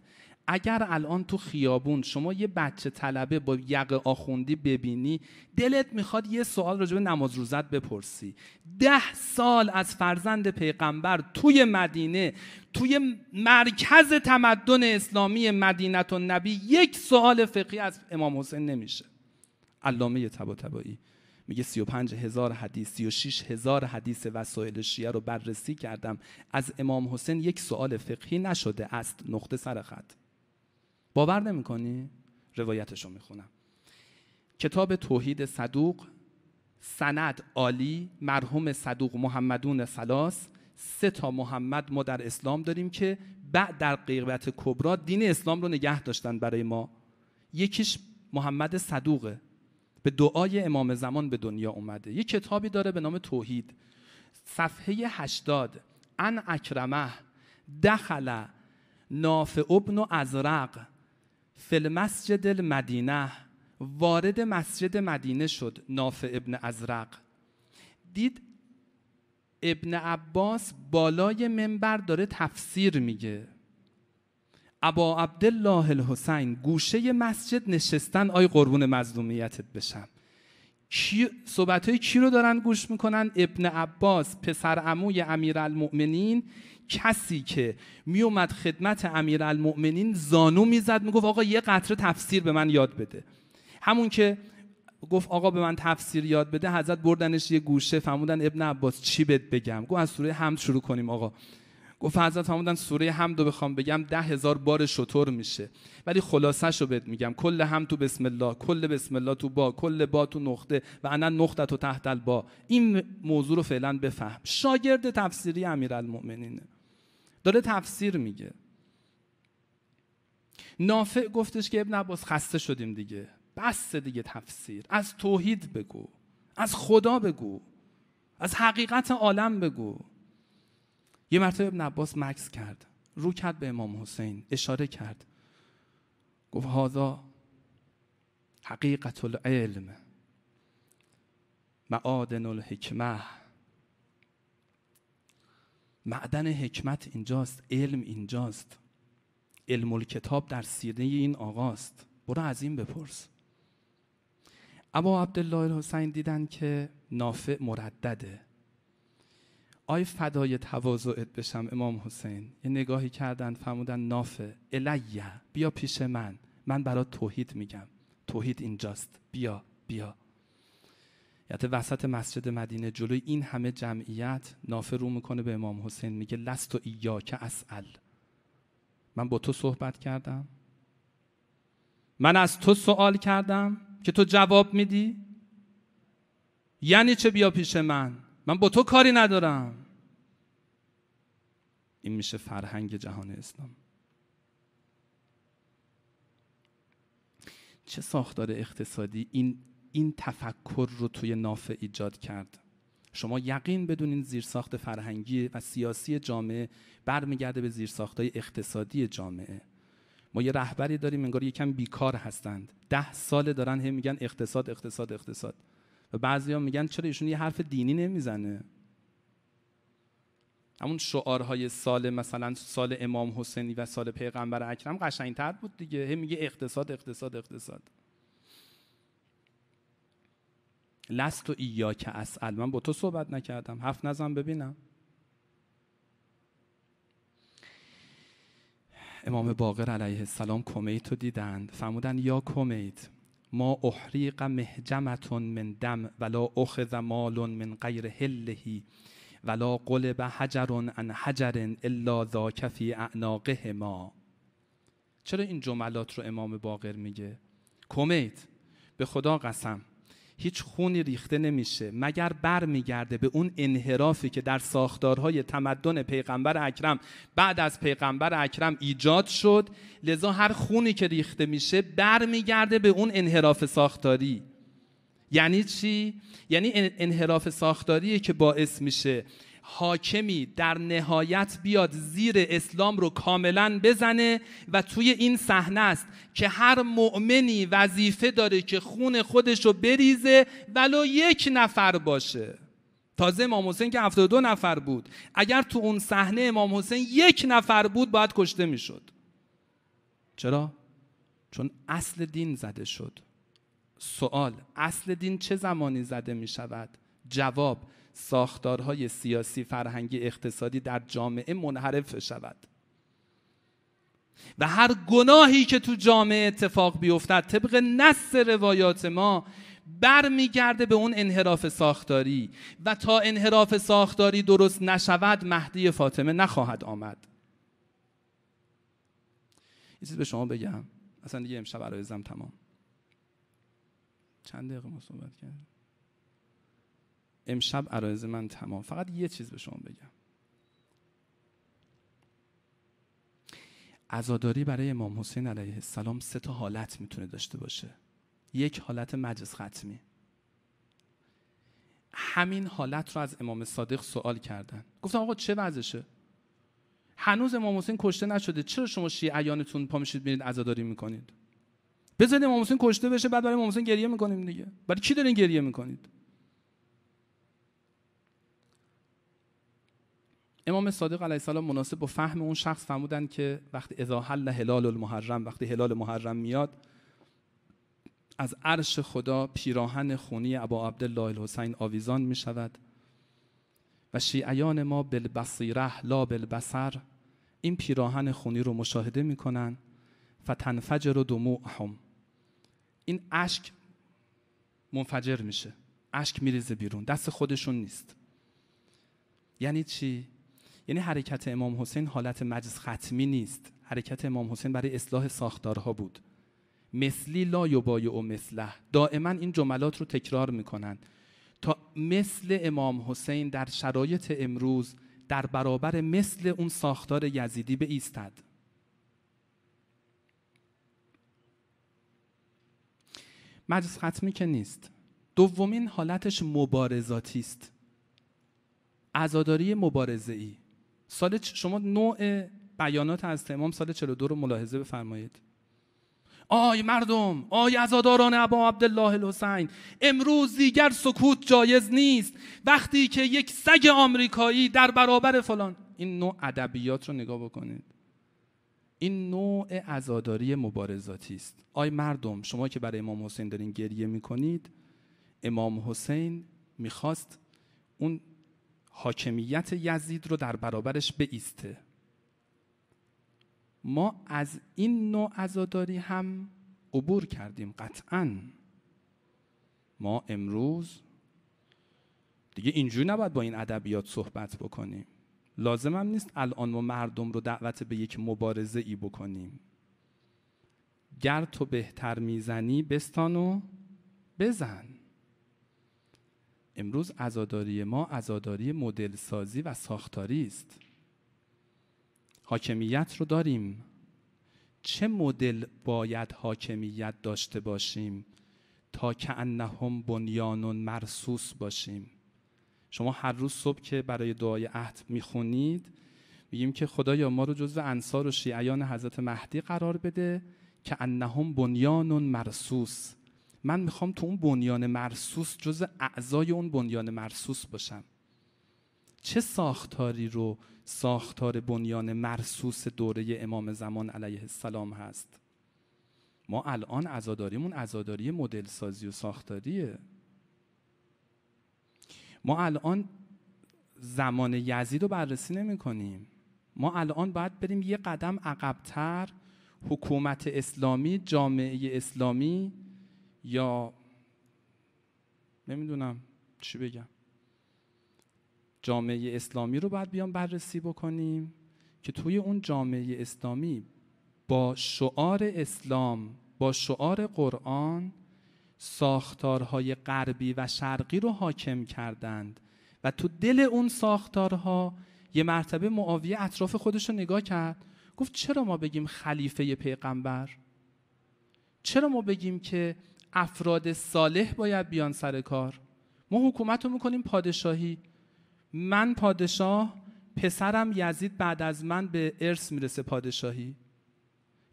اگر الان تو خیابون شما یه بچه طلبه با یق آخوندی ببینی دلت میخواد یه سوال راجع به نماز روزت بپرسی ده سال از فرزند پیغمبر توی مدینه توی مرکز تمدن اسلامی مدینت و نبی یک سوال فقهی از امام حسین نمیشه علامه تبا تبایی میگه 35 هزار حدیث 36 هزار حدیث وسایل شیعه رو بررسی کردم از امام حسین یک سوال فقهی نشده است نقطه سر خط باور نمیکنی روایتش رو میخونم کتاب توحید صدوق سند عالی مرحوم صدوق محمدون سلاس سه تا محمد ما در اسلام داریم که بعد در قیبت کبرا دین اسلام رو نگه داشتن برای ما یکیش محمد صدوقه به دعای امام زمان به دنیا اومده یه کتابی داره به نام توحید صفحه 80 ان اکرمه دخل نافع ابن ازرق فل مسجد المدینه وارد مسجد مدینه شد نافع ابن ازرق دید ابن عباس بالای منبر داره تفسیر میگه ابا عبدالله الحسین گوشه مسجد نشستن آی قربون مظلومیتت بشم کی صحبت های کی رو دارن گوش میکنن ابن عباس پسر عموی امیرالمؤمنین کسی که میومد خدمت امیرالمؤمنین زانو میزد میگفت آقا یه قطره تفسیر به من یاد بده همون که گفت آقا به من تفسیر یاد بده حضرت بردنش یه گوشه فهمودن ابن عباس چی بهت بگم گفت از سوره هم شروع کنیم آقا گفت حضرت فرمودن سوره حمد رو بخوام بگم ده هزار بار شطور میشه ولی خلاصش رو بهت میگم کل هم تو بسم الله کل بسم الله تو با کل با تو نقطه و انا نقطه تو تحت البا این موضوع رو فعلا بفهم شاگرد تفسیری امیرالمؤمنینه داره تفسیر میگه نافع گفتش که ابن عباس خسته شدیم دیگه بس دیگه تفسیر از توحید بگو از خدا بگو از حقیقت عالم بگو یه مرتبه ابن عباس مکس کرد رو کرد به امام حسین اشاره کرد گفت هادا حقیقت العلم معادن الحکمه معدن حکمت اینجاست علم اینجاست علم الکتاب در سیده این آقاست برو از این بپرس اما عبدالله الحسین دیدن که نافع مردده آی فدای تواضعت بشم امام حسین یه نگاهی کردن فرمودن نافه الیه بیا پیش من من برات توحید میگم توحید اینجاست بیا بیا یعنی وسط مسجد مدینه جلوی این همه جمعیت نافه رو میکنه به امام حسین میگه لست و ایا که اسال من با تو صحبت کردم من از تو سوال کردم که تو جواب میدی یعنی چه بیا پیش من من با تو کاری ندارم این میشه فرهنگ جهان اسلام چه ساختار اقتصادی این این تفکر رو توی نافع ایجاد کرد شما یقین بدونین زیرساخت فرهنگی و سیاسی جامعه برمیگرده به زیرساختهای اقتصادی جامعه ما یه رهبری داریم انگار یکم بیکار هستند ده ساله دارن هم میگن اقتصاد اقتصاد اقتصاد و ها میگن چرا ایشون یه حرف دینی نمیزنه همون شعارهای سال مثلا سال امام حسینی و سال پیغمبر اکرم قشنگتر بود دیگه هم میگه اقتصاد اقتصاد اقتصاد لست و ایا که من با تو صحبت نکردم هفت نزم ببینم امام باقر علیه السلام کمیت رو دیدند فرمودن یا کمیت ما احریق مهجمتون من دم ولا اخذ مال من غیر هلهی ولا قلب حجر ان حجر الا ذا فی اعناقه ما چرا این جملات رو امام باقر میگه کمیت به خدا قسم هیچ خونی ریخته نمیشه مگر برمیگرده به اون انحرافی که در ساختارهای تمدن پیغمبر اکرم بعد از پیغمبر اکرم ایجاد شد لذا هر خونی که ریخته میشه برمیگرده به اون انحراف ساختاری یعنی چی یعنی انحراف ساختاریه که باعث میشه حاکمی در نهایت بیاد زیر اسلام رو کاملا بزنه و توی این صحنه است که هر مؤمنی وظیفه داره که خون خودش رو بریزه ولو یک نفر باشه تازه امام حسین که 72 نفر بود اگر تو اون صحنه امام حسین یک نفر بود باید کشته میشد چرا چون اصل دین زده شد سوال اصل دین چه زمانی زده می شود جواب ساختارهای سیاسی فرهنگی اقتصادی در جامعه منحرف شود و هر گناهی که تو جامعه اتفاق بیفتد طبق نص روایات ما برمیگرده به اون انحراف ساختاری و تا انحراف ساختاری درست نشود مهدی فاطمه نخواهد آمد یه به شما بگم اصلا دیگه امشب عرایزم تمام چند دقیقه ما صحبت کردیم امشب عرایز من تمام فقط یه چیز به شما بگم عزاداری برای امام حسین علیه السلام سه تا حالت میتونه داشته باشه یک حالت مجلس ختمی همین حالت رو از امام صادق سوال کردن گفتم آقا چه وضعشه هنوز امام حسین کشته نشده چرا شما شیعیانتون پا میشید میرید عزاداری میکنید بذارید امام حسین کشته بشه بعد برای امام حسین گریه میکنیم دیگه برای کی دارین گریه میکنید امام صادق علیه السلام مناسب با فهم اون شخص فرمودن که وقتی اذا حل هلال المحرم وقتی هلال محرم میاد از عرش خدا پیراهن خونی ابا عبدالله الحسین آویزان می شود و شیعیان ما بالبصیره لا بالبصر این پیراهن خونی رو مشاهده می کنن فتنفجر هم این اشک منفجر میشه اشک میریزه بیرون دست خودشون نیست یعنی چی یعنی حرکت امام حسین حالت مجلس ختمی نیست حرکت امام حسین برای اصلاح ساختارها بود مثلی لا یبایع و مثله دائما این جملات رو تکرار میکنند تا مثل امام حسین در شرایط امروز در برابر مثل اون ساختار یزیدی به ایستد مجلس ختمی که نیست دومین حالتش مبارزاتی است عزاداری مبارزه ای سال شما نوع بیانات از امام سال 42 رو ملاحظه بفرمایید آی مردم آی ازاداران ابا عبدالله الحسین امروز دیگر سکوت جایز نیست وقتی که یک سگ آمریکایی در برابر فلان این نوع ادبیات رو نگاه بکنید این نوع عزاداری مبارزاتی است آی مردم شما که برای امام حسین دارین گریه میکنید امام حسین میخواست اون حاکمیت یزید رو در برابرش بیسته ما از این نوع عزاداری هم عبور کردیم قطعا ما امروز دیگه اینجوری نباید با این ادبیات صحبت بکنیم لازمم نیست الان ما مردم رو دعوت به یک مبارزه ای بکنیم گر تو بهتر میزنی بستان و بزن امروز عزاداری ما عزاداری مدل سازی و ساختاری است حاکمیت رو داریم چه مدل باید حاکمیت داشته باشیم تا که انهم بنیان و مرسوس باشیم شما هر روز صبح که برای دعای عهد میخونید میگیم که خدایا ما رو جزو انصار و شیعیان حضرت مهدی قرار بده که انهم بنیان مرسوس من میخوام تو اون بنیان مرسوس جز اعضای اون بنیان مرسوس باشم چه ساختاری رو ساختار بنیان مرسوس دوره امام زمان علیه السلام هست ما الان عزاداریمون عزاداری مدل سازی و ساختاریه ما الان زمان یزید رو بررسی نمی کنیم ما الان باید بریم یه قدم عقبتر حکومت اسلامی جامعه اسلامی یا نمیدونم چی بگم جامعه اسلامی رو باید بیام بررسی بکنیم که توی اون جامعه اسلامی با شعار اسلام با شعار قرآن ساختارهای غربی و شرقی رو حاکم کردند و تو دل اون ساختارها یه مرتبه معاویه اطراف خودش رو نگاه کرد گفت چرا ما بگیم خلیفه پیغمبر چرا ما بگیم که افراد صالح باید بیان سر کار ما حکومت رو میکنیم پادشاهی من پادشاه پسرم یزید بعد از من به ارث میرسه پادشاهی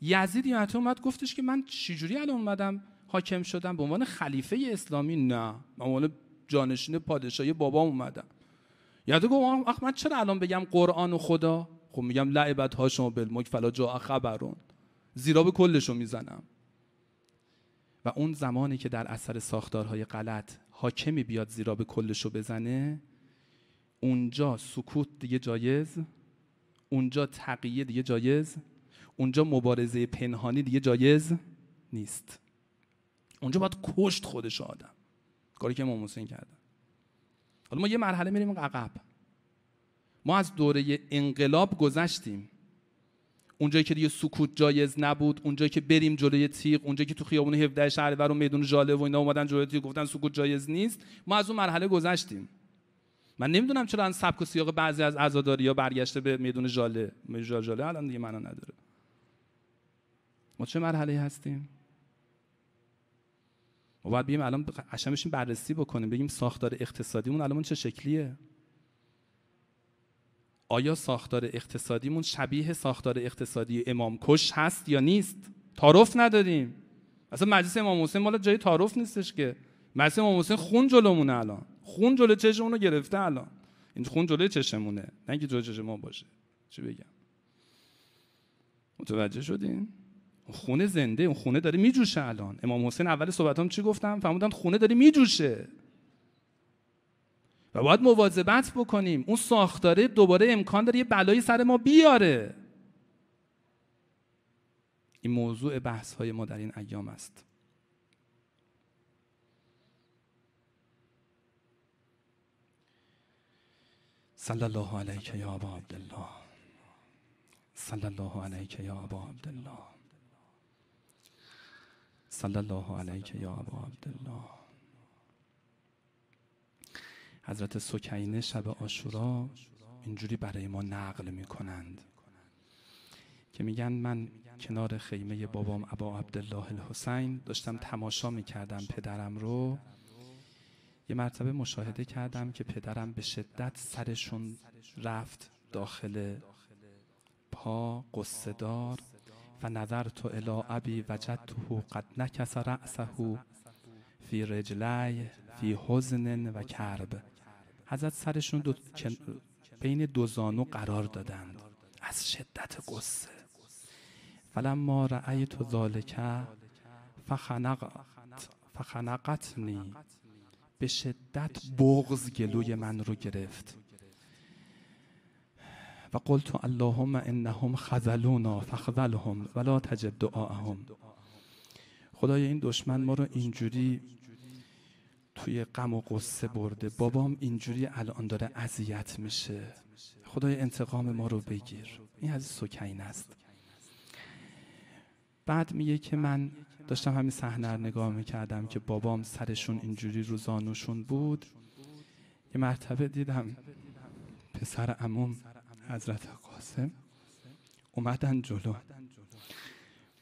یزید یعنی اومد گفتش که من چجوری الان اومدم حاکم شدم به عنوان خلیفه اسلامی نه به عنوان جانشین پادشاهی بابام اومدم یاد گفت من چرا الان بگم قرآن و خدا خب میگم لعبت ها شما فلا جا خبرون زیرا به کلشو میزنم و اون زمانی که در اثر ساختارهای غلط حاکمی بیاد زیرا به کلشو بزنه اونجا سکوت دیگه جایز اونجا تقیه دیگه جایز اونجا مبارزه پنهانی دیگه جایز نیست اونجا باید کشت خودش آدم کاری که امام حسین کردن حالا ما یه مرحله میریم عقب ما از دوره انقلاب گذشتیم اونجایی که دیگه سکوت جایز نبود اونجایی که بریم جلوی تیغ اونجایی که تو خیابون 17 شهریور و میدون جاله و اینا اومدن جلوی تیغ گفتن سکوت جایز نیست ما از اون مرحله گذشتیم من نمیدونم چرا ان سبک و سیاق بعضی از عزاداری برگشته به میدون جاله. میدون جاله الان دیگه معنا نداره ما چه مرحله هستیم ما باید بیم الان قشنگ بررسی بکنیم بگیم ساختار اقتصادیمون الان چه شکلیه آیا ساختار اقتصادیمون شبیه ساختار اقتصادی امام کش هست یا نیست تعارف نداریم اصلا مجلس امام حسین مال جای تعارف نیستش که مجلس امام حسین خون جلومون الان خون جلو رو گرفته الان این خون جلو چشمونه نه اینکه جلو چشم ما باشه چی بگم متوجه شدین خونه زنده اون خونه داره میجوشه الان امام حسین اول صحبتام چی گفتم فهمودن خونه داره میجوشه و باید مواظبت بکنیم اون ساختاره دوباره امکان داره یه بلایی سر ما بیاره این موضوع بحث های ما در این ایام است صلی الله علیک یا ابا عبدالله صلی الله علیک یا ابا عبدالله صلی الله علیک یا ابا عبدالله حضرت سکینه شب آشورا اینجوری برای ما نقل میکنند که میگن من کنار خیمه بابام ابا عبدالله الحسین داشتم تماشا میکردم پدرم رو یه مرتبه مشاهده کردم که پدرم به شدت سرشون رفت داخل پا قصدار و نظر تو الا ابی وجدته قد نکس رأسه فی رجلی فی حزن و کرب حضرت سرشون دو... بین دو زانو قرار دادند از شدت قصه فلما رأیت ذالک فخنقت فخنقتنی به شدت بغز گلوی من رو گرفت و قلت اللهم انهم خذلونا فخذلهم ولا تجد دعاهم خدای این دشمن ما رو اینجوری توی غم و قصه برده بابام اینجوری الان داره اذیت میشه خدای انتقام ما رو بگیر این از سکین است بعد میگه که من داشتم همین صحنه نگاه میکردم که بابام سرشون اینجوری رو زانوشون بود یه مرتبه دیدم پسر عموم حضرت قاسم اومدن جلو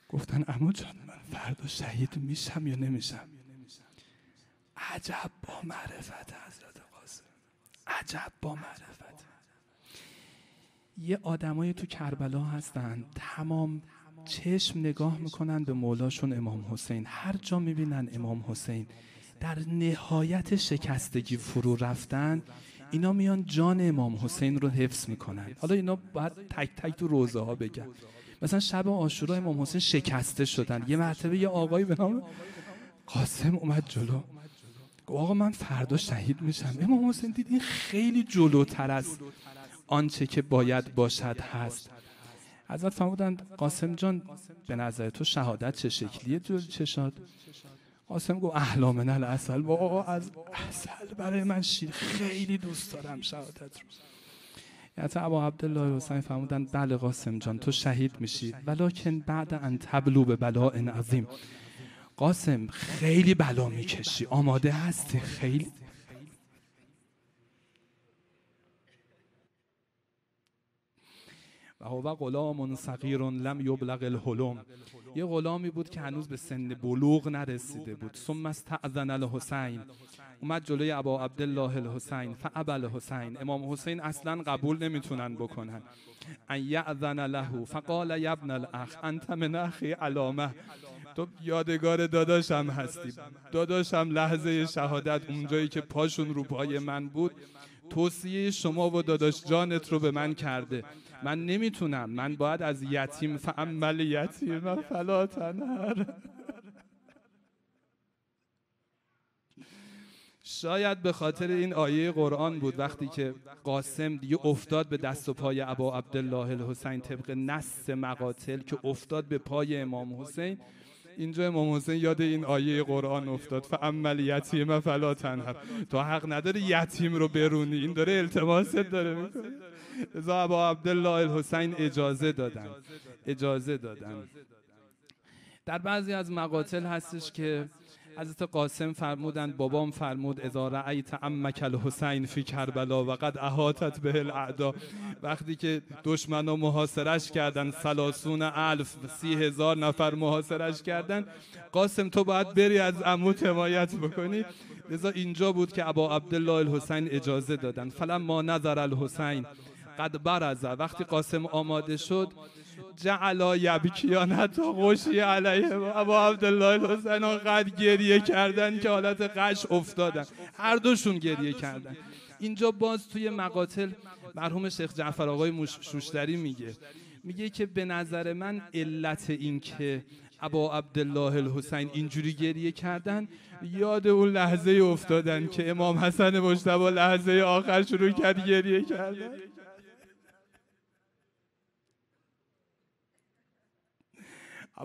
گفتن اما جان من فردا شهید میشم یا نمیشم عجب با معرفت حضرت قاسم عجب با معرفت یه آدمای تو کربلا هستن تمام چشم نگاه میکنن به مولاشون امام حسین هر جا میبینن امام حسین در نهایت شکستگی فرو رفتن اینا میان جان امام حسین رو حفظ میکنن حالا اینا باید تک تک تو روزه ها بگن مثلا شب آشورا امام حسین شکسته شدن یه مرتبه یه آقایی به نام قاسم اومد جلو آقا من فردا شهید میشم امام حسین دید این خیلی جلوتر از آنچه که باید باشد هست حضرت فرمودند قاسم جان به نظر تو شهادت چه شکلیه تو چشاد قاسم گفت من من اصل با از اصل برای من شیر خیلی دوست دارم شهادت رو یعنی ابا عبدالله حسین فرمودند بله قاسم جان تو شهید میشی ولیکن بعد ان تبلو به بلاء عظیم قاسم خیلی بلا میکشی آماده هستی خیلی و هو غلام صغیر لم یبلغ الحلم یه غلامی بود که هنوز به سن بلوغ نرسیده بود ثم استعذن الحسین اومد جلوی ابا عبدالله الحسین فابا الحسین امام حسین اصلا قبول نمیتونن بکنن ان یعذن له فقال یا ابن الاخ انت من اخی علامه تو یادگار داداشم هستی داداشم لحظه شهادت اونجایی که پاشون رو پای من بود توصیه شما و داداش جانت رو به من کرده من نمیتونم من باید از یتیم فعمل یتیم فلا شاید به خاطر این آیه قرآن بود وقتی که قاسم دیگه افتاد به دست و پای عبا عبدالله الحسین طبق نص مقاتل که افتاد به پای امام حسین اینجا امام حسین یاد این آیه قرآن افتاد فعمل یتیم فلا تنهر تو حق نداری یتیم رو برونی این داره التماست داره میکنه رضا ابا عبدالله الحسین اجازه دادن اجازه دادن در بعضی از مقاتل هستش که حضرت قاسم فرمودند بابام فرمود اذا رأیت عمک الحسین فی کربلا و قد احاطت به الاعدا وقتی که دشمنا محاصرش کردن سلاسون الف سی هزار نفر محاصرش کردن قاسم تو باید بری از عمود حمایت بکنی لذا اینجا بود که ابا عبدالله الحسین اجازه دادن ما نظر الحسین قد برزه وقتی قاسم آماده شد جعلا یبکیانت و خوشی علیه ابا عبدالله الحسین قد گریه کردن که حالت قش افتادن هر دوشون گریه کردن اینجا باز توی مقاتل مرحوم شیخ جعفر آقای شوشتری میگه میگه که به نظر من علت این که ابا عبدالله الحسین اینجوری گریه کردن یاد اون لحظه افتادن که امام حسن مجتبی لحظه آخر شروع کرد گریه کردن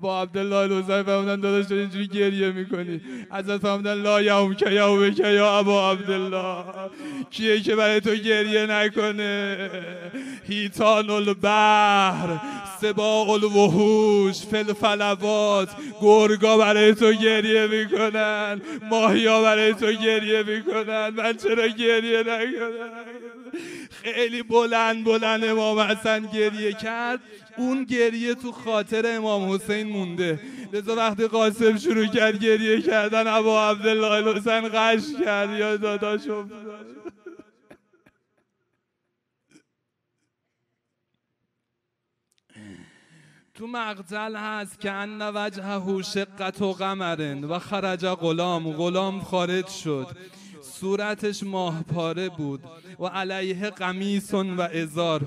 با عبدالله الوزای فهمدن داداش تو اینجوری گریه میکنی ازت فهمدن لا یوم که یوم که یا ابا عبدالله کیه که برای تو گریه نکنه هیتان البحر سباق الوحوش فلفلوات گرگا برای تو گریه میکنن ماهیا برای تو گریه میکنن من چرا گریه نکنم خیلی بلند بلند امام حسن گریه کرد اون گریه تو خاطر امام حسین مونده لذا وقتی قاسم شروع کرد گریه کردن ابا عبدالله حسین قش کرد یا داداش تو مقتل هست که ان وجهه شقت و قمرن و خرج غلام غلام خارج شد صورتش ماهپاره بود و علیه قمیسون و ازار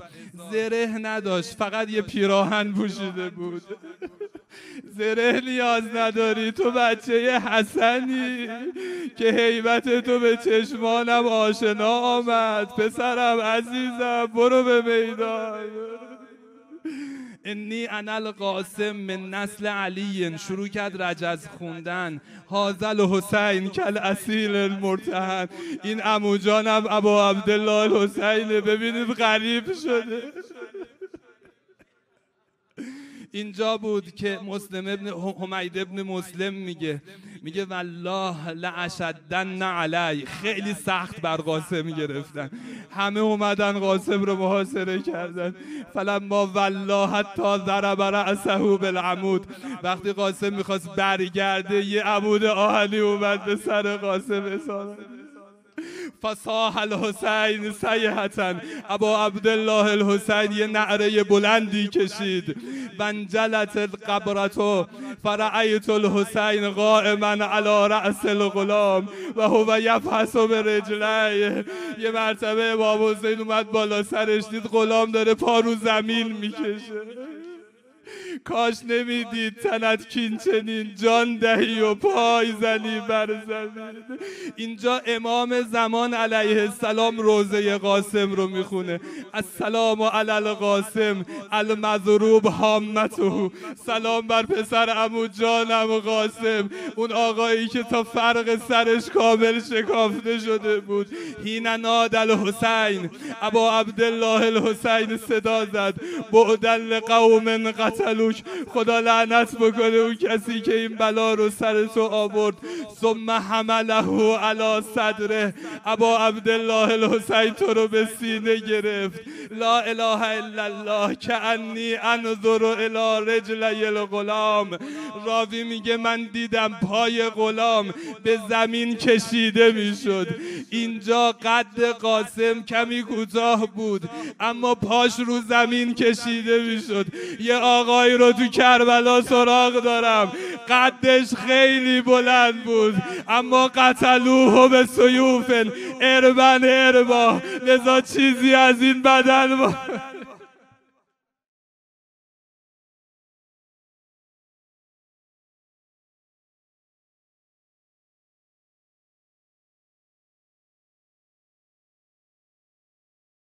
زره نداشت فقط یه پیراهن پوشیده بود [laughs] زره نیاز نداری تو بچه حسنی که حیبت تو به چشمانم آشنا آمد پسرم عزیزم برو به میدان انی انل القاسم من نسل علی شروع کرد رجز خوندن حازل حسین کل اصیل المرتهن این اموجانم جانم ابا عبدالله حسین ببینید غریب شده اینجا بود که مسلم ابن حمید ابن مسلم میگه میگه والله لعشدن علی خیلی سخت بر قاسم گرفتن همه اومدن قاسم رو محاصره کردن فلما والله حتی ضرب رأسه بالعمود وقتی قاسم میخواست برگرده یه عمود آهلی اومد به سر قاسم اسارت فصاح الحسین سیحتن ابا عبدالله الحسین یه نعره بلندی کشید وانجلت القبرتو فرأيت الحسین قائما على رأس الغلام و هو یفحس به رجله یه مرتبه بابا اومد بالا سرش دید غلام داره پا رو زمین میکشه کاش نمیدید تنت کینچنین جان دهی و پای زنی بر اینجا امام زمان علیه السلام روزه قاسم رو میخونه السلام علی القاسم المضروب حامته سلام بر پسر امو جانم قاسم اون آقایی که تا فرق سرش کامل شکافته شده بود هین نادل حسین ابا عبدالله الحسین صدا زد بعدل قوم قتل خدا لعنت بکنه اون کسی که این بلا رو سر تو آورد ثم حمله علا صدره ابا عبدالله الحسین تو رو به سینه گرفت لا اله الا الله که انی انظر الی رجلی الغلام راوی میگه من دیدم پای غلام به زمین کشیده میشد اینجا قد قاسم کمی کوتاه بود اما پاش رو زمین کشیده میشد یه آقای رو تو کربلا سراغ دارم قدش خیلی بلند بود اما قتلوه به سیوفن اربن اربا لذا چیزی از این بدن ما